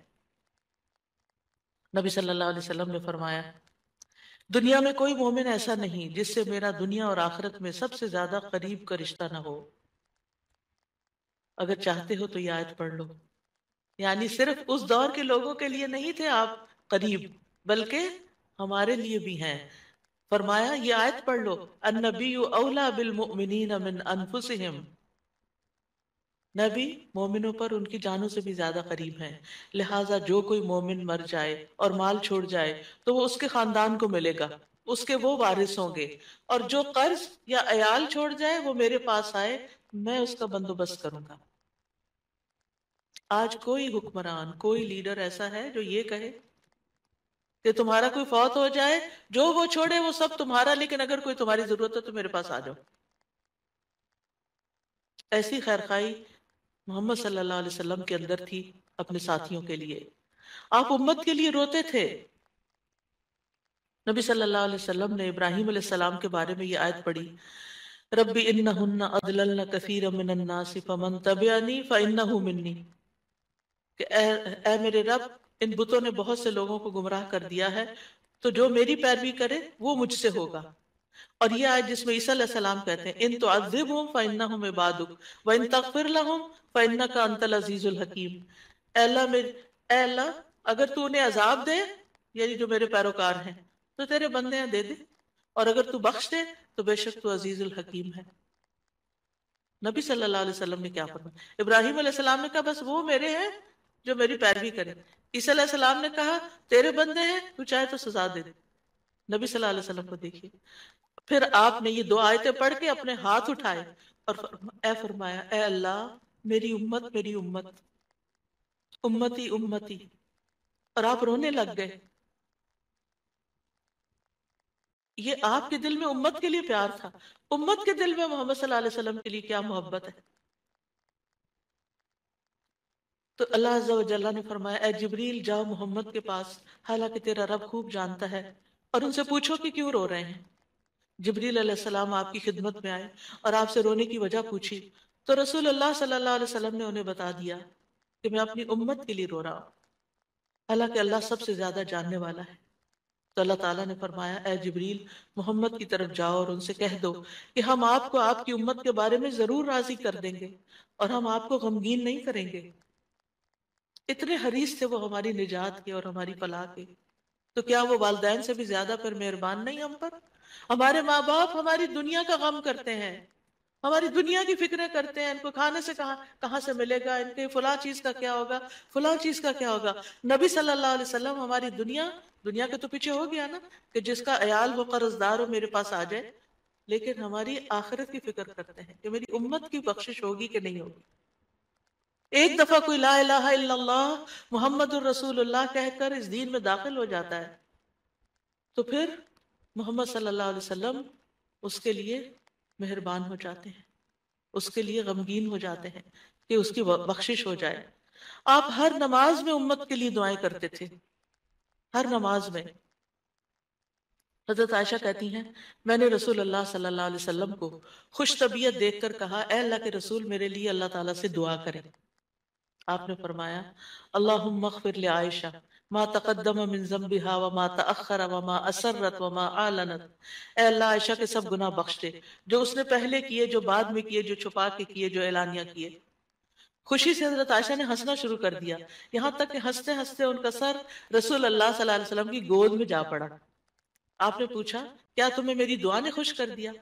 नबी सल्लल्लाहु अलैहि वसल्लम ने फरमाया दुनिया में कोई मोमिन ऐसा नहीं जिससे मेरा दुनिया और आखिरत में सबसे ज्यादा करीब का रिश्ता ना हो अगर चाहते हो तो ये आयत पढ़ लो यानी सिर्फ उस दौर के लोगों के लिए नहीं थे आप करीब बल्कि हमारे लिए भी हैं फरमाया ये आयत पढ़ लो अन्नबी औला बिल मुमिनीन मिन नबी मोमिनों पर उनकी जानों से भी ज्यादा करीब हैं लिहाजा जो कोई मोमिन मर जाए और माल छोड़ जाए तो वो उसके खानदान को मिलेगा उसके वो वारिस होंगे और जो कर्ज या अयाल छोड़ जाए वो मेरे पास आए मैं उसका बंदोबस्त करूंगा आज कोई हुक्मरान कोई लीडर ऐसा है जो ये कहे कि तुम्हारा कोई फौत हो जाए जो वो छोड़े वो सब तुम्हारा लेकिन अगर कोई तुम्हारी जरूरत हो तो मेरे पास आ जाओ ऐसी खैरखाई मोहम्मद सल्लल्लाहु अलैहि वसल्लम के अंदर थी अपने साथियों के लिए आप उम्मत के लिए रोते थे नबी सल्लल्लाहु अलैहि वसल्लम ने इब्राहिम सलाम के बारे में ये आयत पढ़ी रब्बी इन्नहुन्ना अदललना कसीर मिनन्नासि फमन तबयानी फइन्नहु मिन्नी कि ए, मेरे रब इन बुतों ने बहुत से लोगों को गुमराह कर दिया है तो जो मेरी पैरवी करे वो मुझसे होगा और ये आयत जिसमें ईसा कहते हैं इन तो अजिब हूँ फ़ैन्ना हूँ इबादुक व इन तकफिर हूँ फ़ैन्ना का अंतल अजीज़ुल हकीम एला मेरे एला अगर तू उन्हें अजाब दे यानी जो मेरे पैरोकार हैं तो तेरे बंदे हैं दे दे और अगर तू बख्श दे तो बेशक तू अजीज़ुल हकीम है नबी सल्लल्लाहु अलैहि वसल्लम ने क्या फरमाया इब्राहिम अलैहिस्सलाम ने कहा बस वो मेरे हैं जो मेरी पैरवी करें ईसा अलैहिस्सलाम ने कहा तेरे बंदे हैं तू चाहे तो सजा दे दे नबी सल्लल्लाहु अलैहि वसल्लम को देखिए फिर आपने ये दो तो आयतें पढ़ के अपने हाथ उठाए और ए फरमाया ए अल्लाह मेरी उम्मत मेरी उम्मत उम्मती उम्मती और आप रोने लग गए ये आपके दिल में उम्मत के लिए प्यार था उम्मत के दिल में मोहम्मद सल्लल्लाहु अलैहि वसल्लम के लिए क्या मोहब्बत है तो अल्लाह जल्ला ने फरमाया ए जबरील जाओ मोहम्मद के पास हालांकि तेरा रब खूब जानता है और उनसे पूछो कि क्यों रो रहे हैं जबरील सलाम आपकी खिदमत में आए और आपसे रोने की वजह पूछी तो रसूल अल्लाह सल्लल्लाहु अलैहि वसल्लम ने उन्हें बता दिया कि मैं अपनी उम्मत के लिए रो रहा हूँ हालांकि अल्लाह सबसे ज़्यादा जानने वाला है तो अल्लाह ताला ने फरमाया ए जबरील मोहम्मद की तरफ जाओ और उनसे कह दो कि हम आपको आपकी उम्मत के बारे में ज़रूर राज़ी कर देंगे और हम आपको गमगीन नहीं करेंगे इतने हरीस थे वो हमारी निजात के और हमारी फलाह के तो क्या वो वालदेन से भी ज्यादा पर मेहरबान नहीं हम पर हमारे माँ बाप हमारी दुनिया का गम करते हैं हमारी दुनिया की फिक्र करते हैं इनको खाने से कहा कहाँ से मिलेगा इनके फुला चीज का क्या होगा फुला चीज का क्या होगा नबी सल्लल्लाहु अलैहि वसल्लम हमारी दुनिया दुनिया के तो पीछे हो गया ना कि जिसका अयाल वो कर्जदार हो मेरे पास आ जाए लेकिन हमारी आखिरत की फिक्र करते हैं कि मेरी उम्मत की बख्शिश होगी कि नहीं होगी एक दफा कोई ला मोहम्मद रसूलुल्लाह कहकर इस दीन में दाखिल हो जाता है तो फिर मोहम्मद सल्लल्लाहु अलैहि वसल्लम उसके लिए मेहरबान हो जाते हैं उसके लिए गमगीन हो जाते हैं कि उसकी बख्शिश हो जाए आप हर नमाज में उम्मत के लिए दुआएं करते थे हर नमाज में हजरत आयशा कहती हैं मैंने रसूल अल्लाह सल्लल्लाहु अलैहि वसल्लम को खुश तबीयत देखकर कहा अल्लाह के रसूल मेरे लिए अल्लाह ताला से दुआ करें आपने फरमाया अल्लाह मखफिर आयशा मा तकदम मिन जम्बिहा व मा तखर व मा असरत व मा आलनत ए अल्लाह आयशा के सब गुना बख्श दे जो उसने पहले किए जो बाद में किए जो छुपा के किए जो ऐलानिया किए खुशी से हजरत आयशा ने हंसना शुरू कर दिया यहाँ तक कि हंसते हंसते उनका सर रसूल अल्लाह सल्लल्लाहु अलैहि वसल्लम की गोद में जा पड़ा आपने पूछा क्या तुम्हें मेरी दुआ ने खुश कर दिया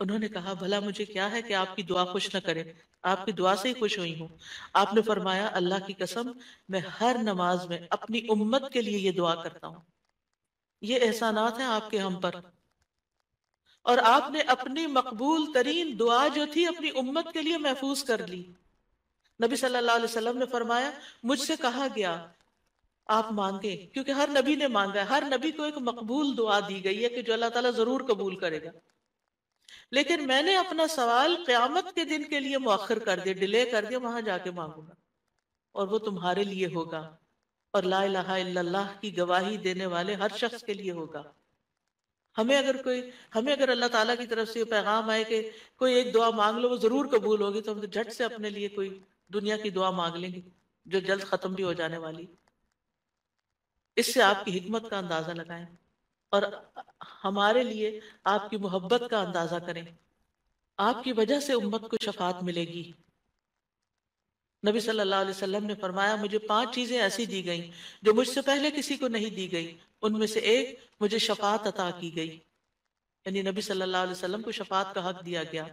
उन्होंने कहा भला मुझे क्या है कि आपकी दुआ खुश न करे आपकी दुआ से ही खुश हुई हूँ आपने फरमाया अल्लाह की कसम मैं हर नमाज में अपनी उम्मत के लिए ये दुआ करता हूँ ये एहसानात हैं आपके हम पर और आपने अपनी मकबूल तरीन दुआ जो थी अपनी उम्मत के लिए महफूज कर ली नबी सल्लल्लाहु अलैहि वसल्लम ने फरमाया मुझसे कहा गया आप मांगे क्योंकि हर नबी ने मांगा है हर नबी को एक मकबूल दुआ दी गई है कि जो अल्लाह ताला जरूर कबूल करेगा लेकिन मैंने अपना सवाल क्यामत के दिन के लिए मौखर कर दिया डिले कर दिया वहां जाके मांगूंगा और वो तुम्हारे लिए होगा और ला इलाहा की गवाही देने वाले हर शख्स के लिए होगा हमें अगर कोई हमें अगर अल्लाह ताला की तरफ से पैगाम आए कि कोई एक दुआ मांग लो वो जरूर कबूल होगी तो हम तो झट से अपने लिए कोई दुनिया की दुआ मांग लेंगे जो जल्द खत्म भी हो जाने वाली इससे आपकी हिम्मत का अंदाजा लगाएं और हमारे लिए आपकी मोहब्बत का अंदाजा करें आपकी वजह से उम्मत को शफात मिलेगी नबी सल्लल्लाहु अलैहि वसल्लम ने फरमाया मुझे पांच चीजें ऐसी दी गई जो मुझसे पहले किसी को नहीं दी गई उनमें से एक मुझे शफात अता की गई यानी नबी सल्लल्लाहु अलैहि वसल्लम को शफात का हक दिया गया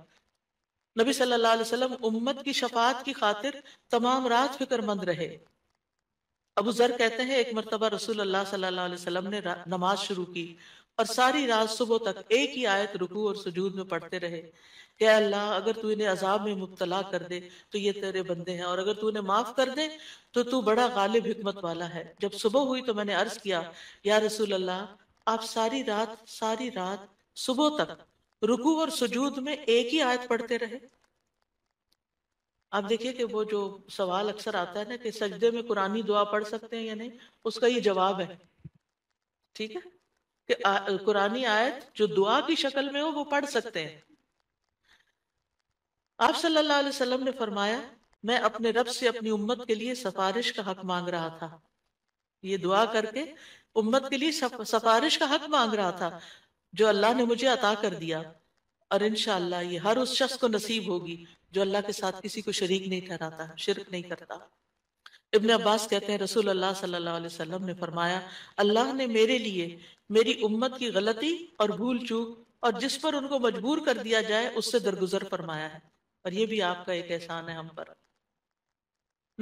नबी सल्लल्लाहु अलैहि वसल्लम उम्मत की शफात की खातिर तमाम रात फिक्रमंद रहे अबू जर कहते हैं एक मरतबा रसूल अल्लाह सल्लल्लाहु अलैहि वसल्लम ने नमाज शुरू की और सारी रात सुबह तक एक ही आयत रुकू और सजूद में पढ़ते रहे कि अल्लाह अगर तू इन्हें अजाब में मुबतला कर दे तो ये तेरे बंदे हैं और अगर तू इन्हें माफ कर दे तो तू बड़ा गालिब हमत वाला है जब सुबह हुई तो मैंने अर्ज किया या रसूल अल्लाह आप सारी रात सारी रात सुबह तक रुकू और सजूद में एक ही आयत पढ़ते रहे आप देखिए कि वो जो सवाल अक्सर आता है ना कि सजदे में कुरानी दुआ पढ़ सकते हैं या नहीं उसका ये जवाब है ठीक है कि कुरानी आयत जो दुआ की शक्ल में हो वो पढ़ सकते हैं आप सल्लल्लाहु अलैहि वसल्लम ने फरमाया मैं अपने रब से अपनी उम्मत के लिए सफारिश का हक मांग रहा था ये दुआ करके उम्मत के लिए सफारिश का हक मांग रहा था जो अल्लाह ने मुझे अता कर दिया और इनशाला ये हर उस शख्स को नसीब होगी जो अल्लाह के साथ किसी को शरीक नहीं ठहराता शिरक नहीं करता इबन अब्बास कहते हैं रसूल अल्लाह सल्लल्लाहु अलैहि वसल्लम ने फरमाया अल्लाह ने मेरे लिए मेरी उम्मत की गलती और भूल चूक और जिस पर उनको मजबूर कर दिया जाए उससे दरगुजर फरमाया है और ये भी आपका एक एहसान है हम पर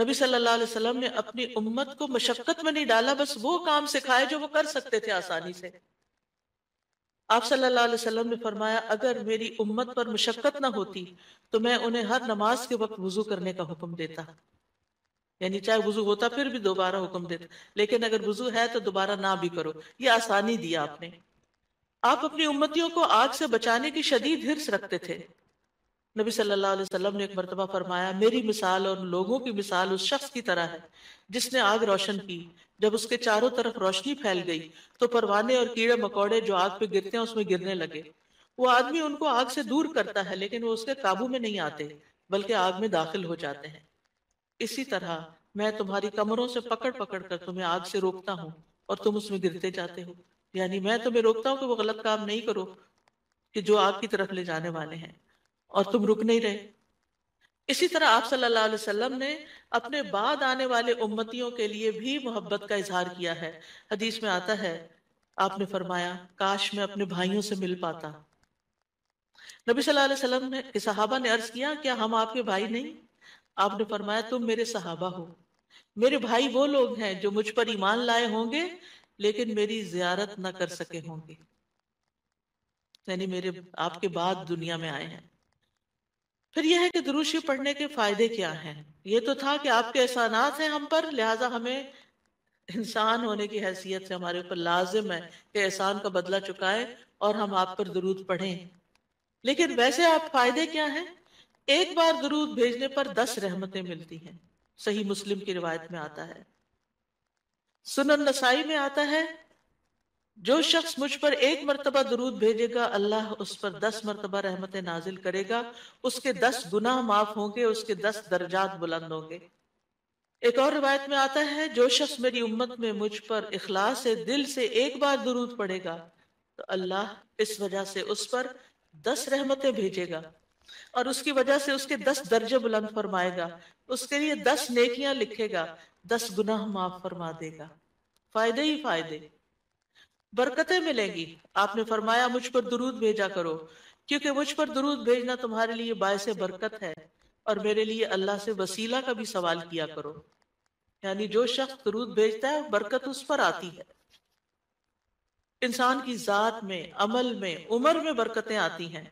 नबी सल्लल्लाहु अलैहि वसल्लम ने अपनी उम्मत को मशक्कत में नहीं डाला बस वो काम सिखाए जो वो कर सकते थे आसानी से आप सल्लल्लाहु अलैहि वसल्लम ने फरमाया अगर मेरी उम्मत पर मशक्कत ना होती तो मैं उन्हें हर नमाज के वक्त वजू करने का हुक्म देता यानी चाहे वजू होता फिर भी दोबारा हुक्म देता लेकिन अगर वजू है तो दोबारा ना भी करो ये आसानी दी आपने आप अपनी उम्मतियों को आग से बचाने की शदीद हिरस रखते थे नबी सल्लल्लाहु अलैहि वसल्लम ने एक मरतबा फरमाया मेरी मिसाल और लोगों की मिसाल उस शख्स की तरह है जिसने आग रोशन की जब उसके चारों तरफ रोशनी फैल गई तो परवाने और कीड़े मकोड़े जो आग पे गिरते हैं उसमें गिरने लगे वो आदमी उनको आग से दूर करता है लेकिन वो उसके काबू में नहीं आते बल्कि आग में दाखिल हो जाते हैं इसी तरह मैं तुम्हारी कमरों से पकड़ पकड़ कर तुम्हें आग से रोकता हूँ और तुम उसमें गिरते जाते हो यानी मैं तुम्हें रोकता हूँ कि वो गलत काम नहीं करो कि जो आग की तरफ ले जाने वाले हैं और तुम रुक नहीं रहे इसी तरह आप सल्लल्लाहु अलैहि वसल्लम ने अपने बाद आने वाले उम्मतियों के लिए भी मोहब्बत का इजहार किया है हदीस में आता है आपने फरमाया काश मैं अपने भाइयों से मिल पाता नबी सल्लल्लाहु अलैहि वसल्लम ने सहाबा ने अर्ज किया क्या हम आपके भाई नहीं आपने फरमाया तुम मेरे सहाबा हो मेरे भाई वो लोग हैं जो मुझ पर ईमान लाए होंगे लेकिन मेरी जियारत ना कर सके होंगे यानी मेरे आपके बाद दुनिया में आए हैं फिर यह है कि दुरुशी पढ़ने के फायदे क्या हैं ये तो था कि आपके एहसानात हैं हम पर लिहाजा हमें इंसान होने की हैसियत से हमारे ऊपर लाजिम है कि एहसान का बदला चुकाएं और हम आप पर दरूद पढ़ें लेकिन वैसे आप फायदे क्या हैं एक बार दरूद भेजने पर दस रहमतें मिलती हैं सही मुस्लिम की रिवायत में आता है सुनन नसाई में आता है जो शख्स मुझ पर एक मरतबा दरूद भेजेगा अल्लाह उस पर दस मरतबा रहमत नाजिल करेगा उसके दस गुना माफ होंगे उसके दस दर्जात बुलंद होंगे एक और रिवायत में आता है जो शख्स मेरी उम्मत में मुझ पर इखलास से दिल से एक बार दरूद पड़ेगा तो अल्लाह इस वजह से उस पर दस रहमतें भेजेगा और उसकी वजह से उसके दस दर्जे बुलंद फरमाएगा उसके लिए दस नेकियां लिखेगा दस गुनाह माफ फरमा देगा फायदे ही फायदे बरकतें मिलेंगी आपने फरमाया मुझ पर दुरूद भेजा करो क्योंकि मुझ पर दुरूद भेजना तुम्हारे लिए बायस बरकत है और मेरे लिए अल्लाह से वसीला का भी सवाल किया करो यानी जो शख्स दुरूद भेजता है बरकत उस पर आती है इंसान की जात में अमल में उम्र में बरकतें आती हैं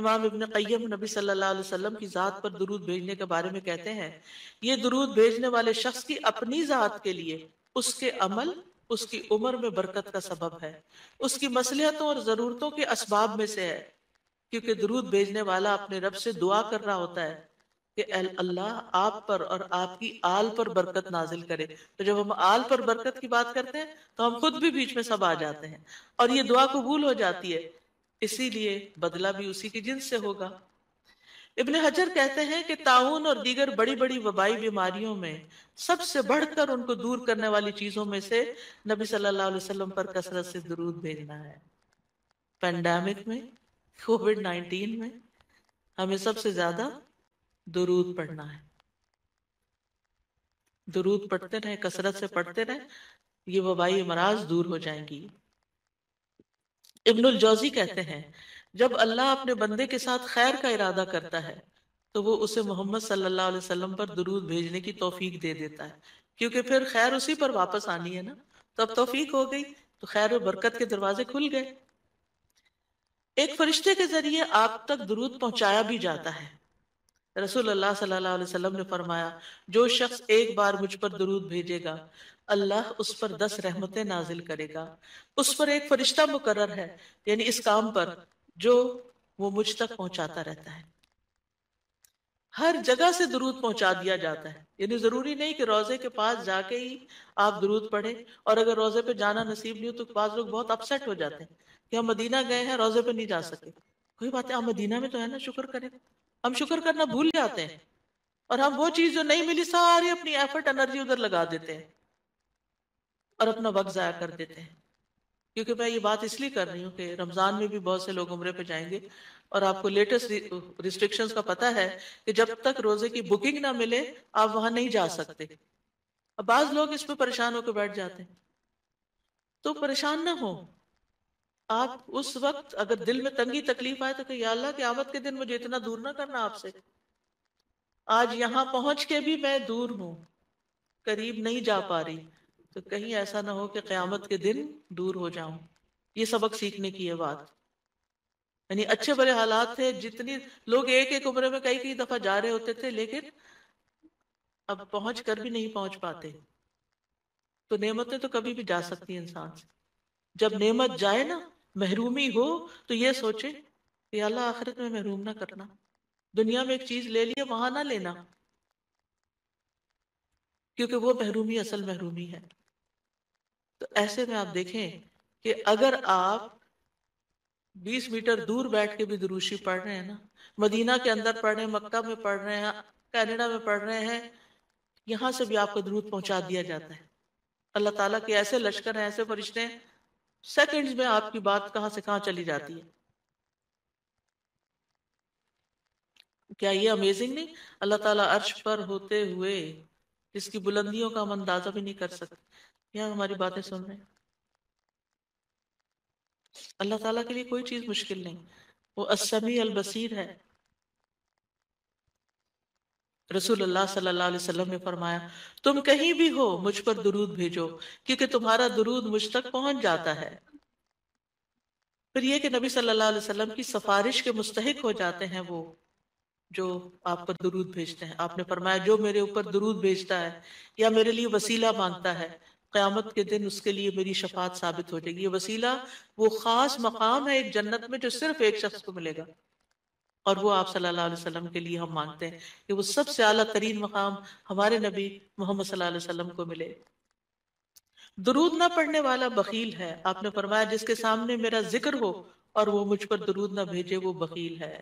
इमाम इबन कैम नबी सल्लल्लाहु अलैहि वसल्लम की ज़ात पर दुरूद भेजने के बारे में कहते हैं ये दुरूद भेजने वाले शख्स की अपनी ज़ात के लिए उसके अमल उसकी उम्र में बरकत का सबब है उसकी मसलहतों और ज़रूरतों के इसबाब में से है क्योंकि दुरूद भेजने वाला अपने रब से दुआ कर रहा होता है कि अल्लाह आप पर और आपकी आल पर बरकत नाजिल करे तो जब हम आल पर बरकत की बात करते हैं तो हम खुद भी बीच में सब आ जाते हैं और ये दुआ कबूल हो जाती है इसीलिए बदला भी उसी की जिन्स से होगा इब्ने हजर कहते हैं कि ताउन और दीगर बड़ी बड़ी वबाई बीमारियों में सबसे बढ़कर उनको दूर करने वाली चीजों में से नबी सल्लल्लाहु अलैहि वसल्लम पर कसरत से दरूद भेजना है पेंडेमिक में कोविड नाइनटीन में हमें सबसे ज्यादा दरूद पढ़ना है दरूद पढ़ते रहे कसरत से पढ़ते रहे ये वबाई अमराज दूर हो जाएंगी इब्नुल जौजी कहते हैं जब अल्लाह अपने बंदे के साथ खैर का इरादा करता है तो वो उसे मोहम्मद सल्लल्लाहु अलैहि वसल्लम पर दुरूद भेजने की तौफीक दे देता है क्योंकि फिर खैर उसी पर वापस आनी है ना तो अब तोफीक हो गई तो खैर और बरकत के दरवाजे खुल गए एक फरिश्ते के जरिए आप तक दुरूद पहुंचाया भी जाता है रसूल अल्लाह सल्लल्लाहु अलैहि वसल्लम ने फरमाया जो शख्स एक बार मुझ पर दुरूद भेजेगा अल्लाह उस पर दस रहमतें नाजिल करेगा उस पर एक फरिश्ता मुकर है यानी इस काम पर जो वो मुझ तक पहुंचाता रहता है हर जगह से दरूद पहुंचा दिया जाता है यानी जरूरी नहीं कि रोजे के पास जाके ही आप दरूद पढ़े और अगर रोजे पे जाना नसीब नहीं हो तो बाद लोग बहुत अपसेट हो जाते हैं कि हम मदीना गए हैं रोजे पे नहीं जा सके कोई बात है हम मदीना में तो है ना शुक्र करें हम शुक्र करना भूल जाते हैं और हम वो चीज जो नहीं मिली सारी अपनी एफर्ट एनर्जी उधर लगा देते हैं और अपना वक्त ज़ाया कर देते हैं क्योंकि मैं ये बात इसलिए कर रही हूँ कि रमज़ान में भी बहुत से लोग उम्र पे जाएंगे और आपको लेटेस्ट रिस्ट्रिक्शन का पता है कि जब तक रोज़े की बुकिंग ना मिले आप वहां नहीं जा सकते अब बाज लोग इस पर परेशान होकर बैठ जाते हैं तो परेशान ना हो आप उस वक्त अगर दिल में तंगी तकलीफ आए तो कही अल्लाह के आवत के दिन मुझे इतना दूर ना करना आपसे आज यहां पहुंच के भी मैं दूर हूं करीब नहीं जा पा रही तो कहीं ऐसा ना हो कि क़्यामत के दिन दूर हो जाऊं ये सबक सीखने की है बात यानी अच्छे बड़े हालात थे जितनी लोग एक एक उम्र में कई कई दफा जा रहे होते थे लेकिन अब पहुंच कर भी नहीं पहुंच पाते तो नेमतें तो कभी भी जा सकती है इंसान से जब नेमत जाए ना महरूमी हो तो, तो ये सोचे कि अल्लाह आखिरत में महरूम ना करना दुनिया में एक चीज ले लिए वहां ना लेना क्योंकि वो महरूमी असल महरूमी है तो ऐसे में आप देखें कि अगर आप 20 मीटर दूर बैठ के भी दुरूशी पढ़ रहे हैं ना मदीना के अंदर पढ़ रहे हैं मक्का में पढ़ रहे हैं कैनेडा में पढ़ रहे हैं यहां से भी आपको दरूद पहुंचा दिया जाता है अल्लाह ताला के ऐसे लश्कर हैं ऐसे फरिश्ते हैं में आपकी बात कहां से कहां चली जाती है क्या ये अमेजिंग नहीं अल्लाह ताला अर्श पर होते हुए इसकी बुलंदियों का हम अंदाजा भी नहीं कर सकते या हमारी बातें सुन रहे अल्लाह ताला के लिए कोई चीज मुश्किल नहीं वो असमी अलबसीर है रसूल अल्लाह सल्लल्लाहु अलैहि वसल्लम ने फरमाया तुम कहीं भी हो मुझ पर दुरूद भेजो क्योंकि तुम्हारा दुरूद मुझ तक पहुंच जाता है फिर यह कि नबी सल्लल्लाहु अलैहि वसल्लम की सिफारिश के मुस्तक हो जाते हैं वो जो आप पर दुरूद भेजते हैं आपने फरमाया जो मेरे ऊपर दुरूद भेजता है या मेरे लिए वसीला मांगता है क़्यामत के दिन उसके लिए मेरी शफात साबित हो जाएगी ये वसीला वो ख़ास मकाम है एक जन्नत में जो सिर्फ एक शख्स को मिलेगा और वो आप सल्लल्लाहु अलैहि वसल्लम के लिए हम मानते हैं कि वो सबसे अला तरीन मकाम हमारे नबी मोहम्मद सल्लल्लाहु अलैहि वसल्लम को मिले दरूद ना पढ़ने वाला बकील है आपने फरमाया जिसके सामने मेरा जिक्र हो और वो मुझ पर दरूद ना भेजे वो बकील है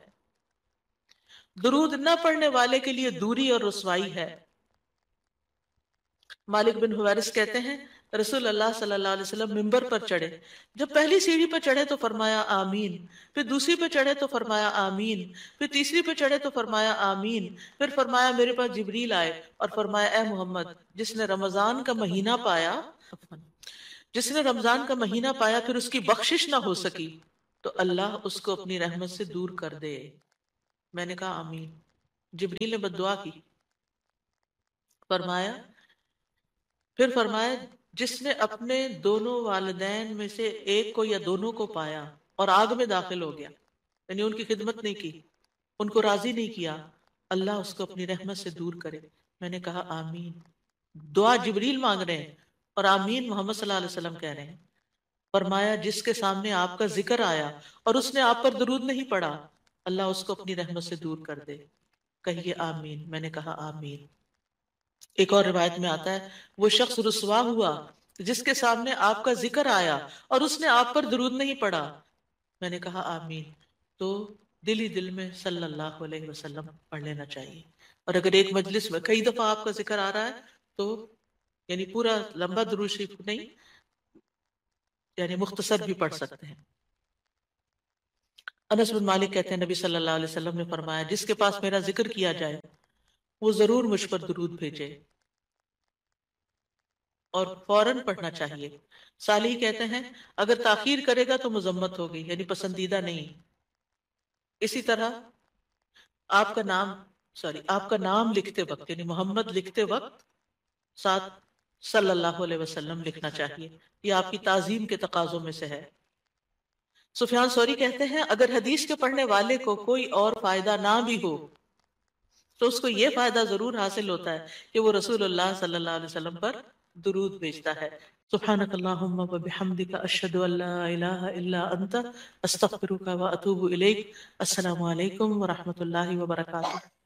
दरूद ना पढ़ने वाले के लिए दूरी और रसवाई है मालिक बिन हुवैरिस कहते हैं रसूल अल्लाह सल्लल्लाहु अलैहि वसल्लम मिंबर पर चढ़े जब पहली सीढ़ी पर चढ़े तो फरमाया आमीन फिर दूसरी पर चढ़े तो फरमाया आमीन फिर तीसरी पर चढ़े तो फरमाया आमीन फिर फरमाया मेरे पास जिबरील आए और फरमाया ए मोहम्मद जिसने रमजान का महीना पाया जिसने रमजान का महीना पाया फिर उसकी बख्शिश ना हो सकी तो अल्लाह उसको अपनी रहमत से दूर कर दे मैंने कहा आमीन जिबरील ने बदुआ की फरमाया फिर फरमाया जिसने अपने दोनों वालदेन में से एक को या दोनों को पाया और आग में दाखिल हो गया यानी उनकी खिदमत नहीं की उनको राजी नहीं किया अल्लाह उसको अपनी रहमत से दूर करे मैंने कहा आमीन दुआ जबरील मांग रहे हैं और आमीन मोहम्मद सल्लल्लाहु अलैहि वसल्लम कह रहे हैं फरमाया जिसके सामने आपका जिक्र आया और उसने आप पर दरूद नहीं पड़ा अल्लाह उसको अपनी रहमत से दूर कर दे कहिए आमीन मैंने कहा आमीन एक और रिवायत में आता है वो शख्स रसवा हुआ जिसके सामने आपका जिक्र आया और उसने आप पर दरूद नहीं पड़ा मैंने कहा आमीन तो दिल ही दिल में सल्लल्लाहु अलैहि वसल्लम पढ़ लेना चाहिए और अगर एक मजलिस में कई दफा आपका जिक्र आ रहा है तो यानी पूरा लंबा दरूद शरीफ नहीं यानी मुख्तसर भी पढ़ सकते हैं अनस बिन मालिक कहते हैं नबी सल्लल्लाहु अलैहि वसल्लम ने फरमाया जिसके पास मेरा जिक्र किया जाए वो ज़रूर मुझ पर दुरूद भेजे और फौरन पढ़ना चाहिए साली कहते हैं अगर ताखीर करेगा तो मजम्मत होगी यानी पसंदीदा नहीं इसी तरह आपका नाम सॉरी आपका नाम लिखते वक्त यानी मोहम्मद लिखते वक्त साथ सल्लल्लाहु अलैहि वसल्लम लिखना चाहिए ये आपकी ताजीम के तकाजों में से है सुफियान सॉरी कहते हैं अगर हदीस के पढ़ने वाले को कोई और फायदा ना भी हो तो उसको ये फायदा जरूर हासिल होता है कि वो रसूल सल्लल्लाहु अलैहि वसल्लम पर दुरूद भेजता है सुभानक अल्लाहुम्मा व बिहमदिका अशहदु अल्ला इलाहा इल्ला अंत अस्तगफिरुका व अतूबु इलैक अस्सलामु अलैकुम व रहमतुल्लाहि व बरकातुहू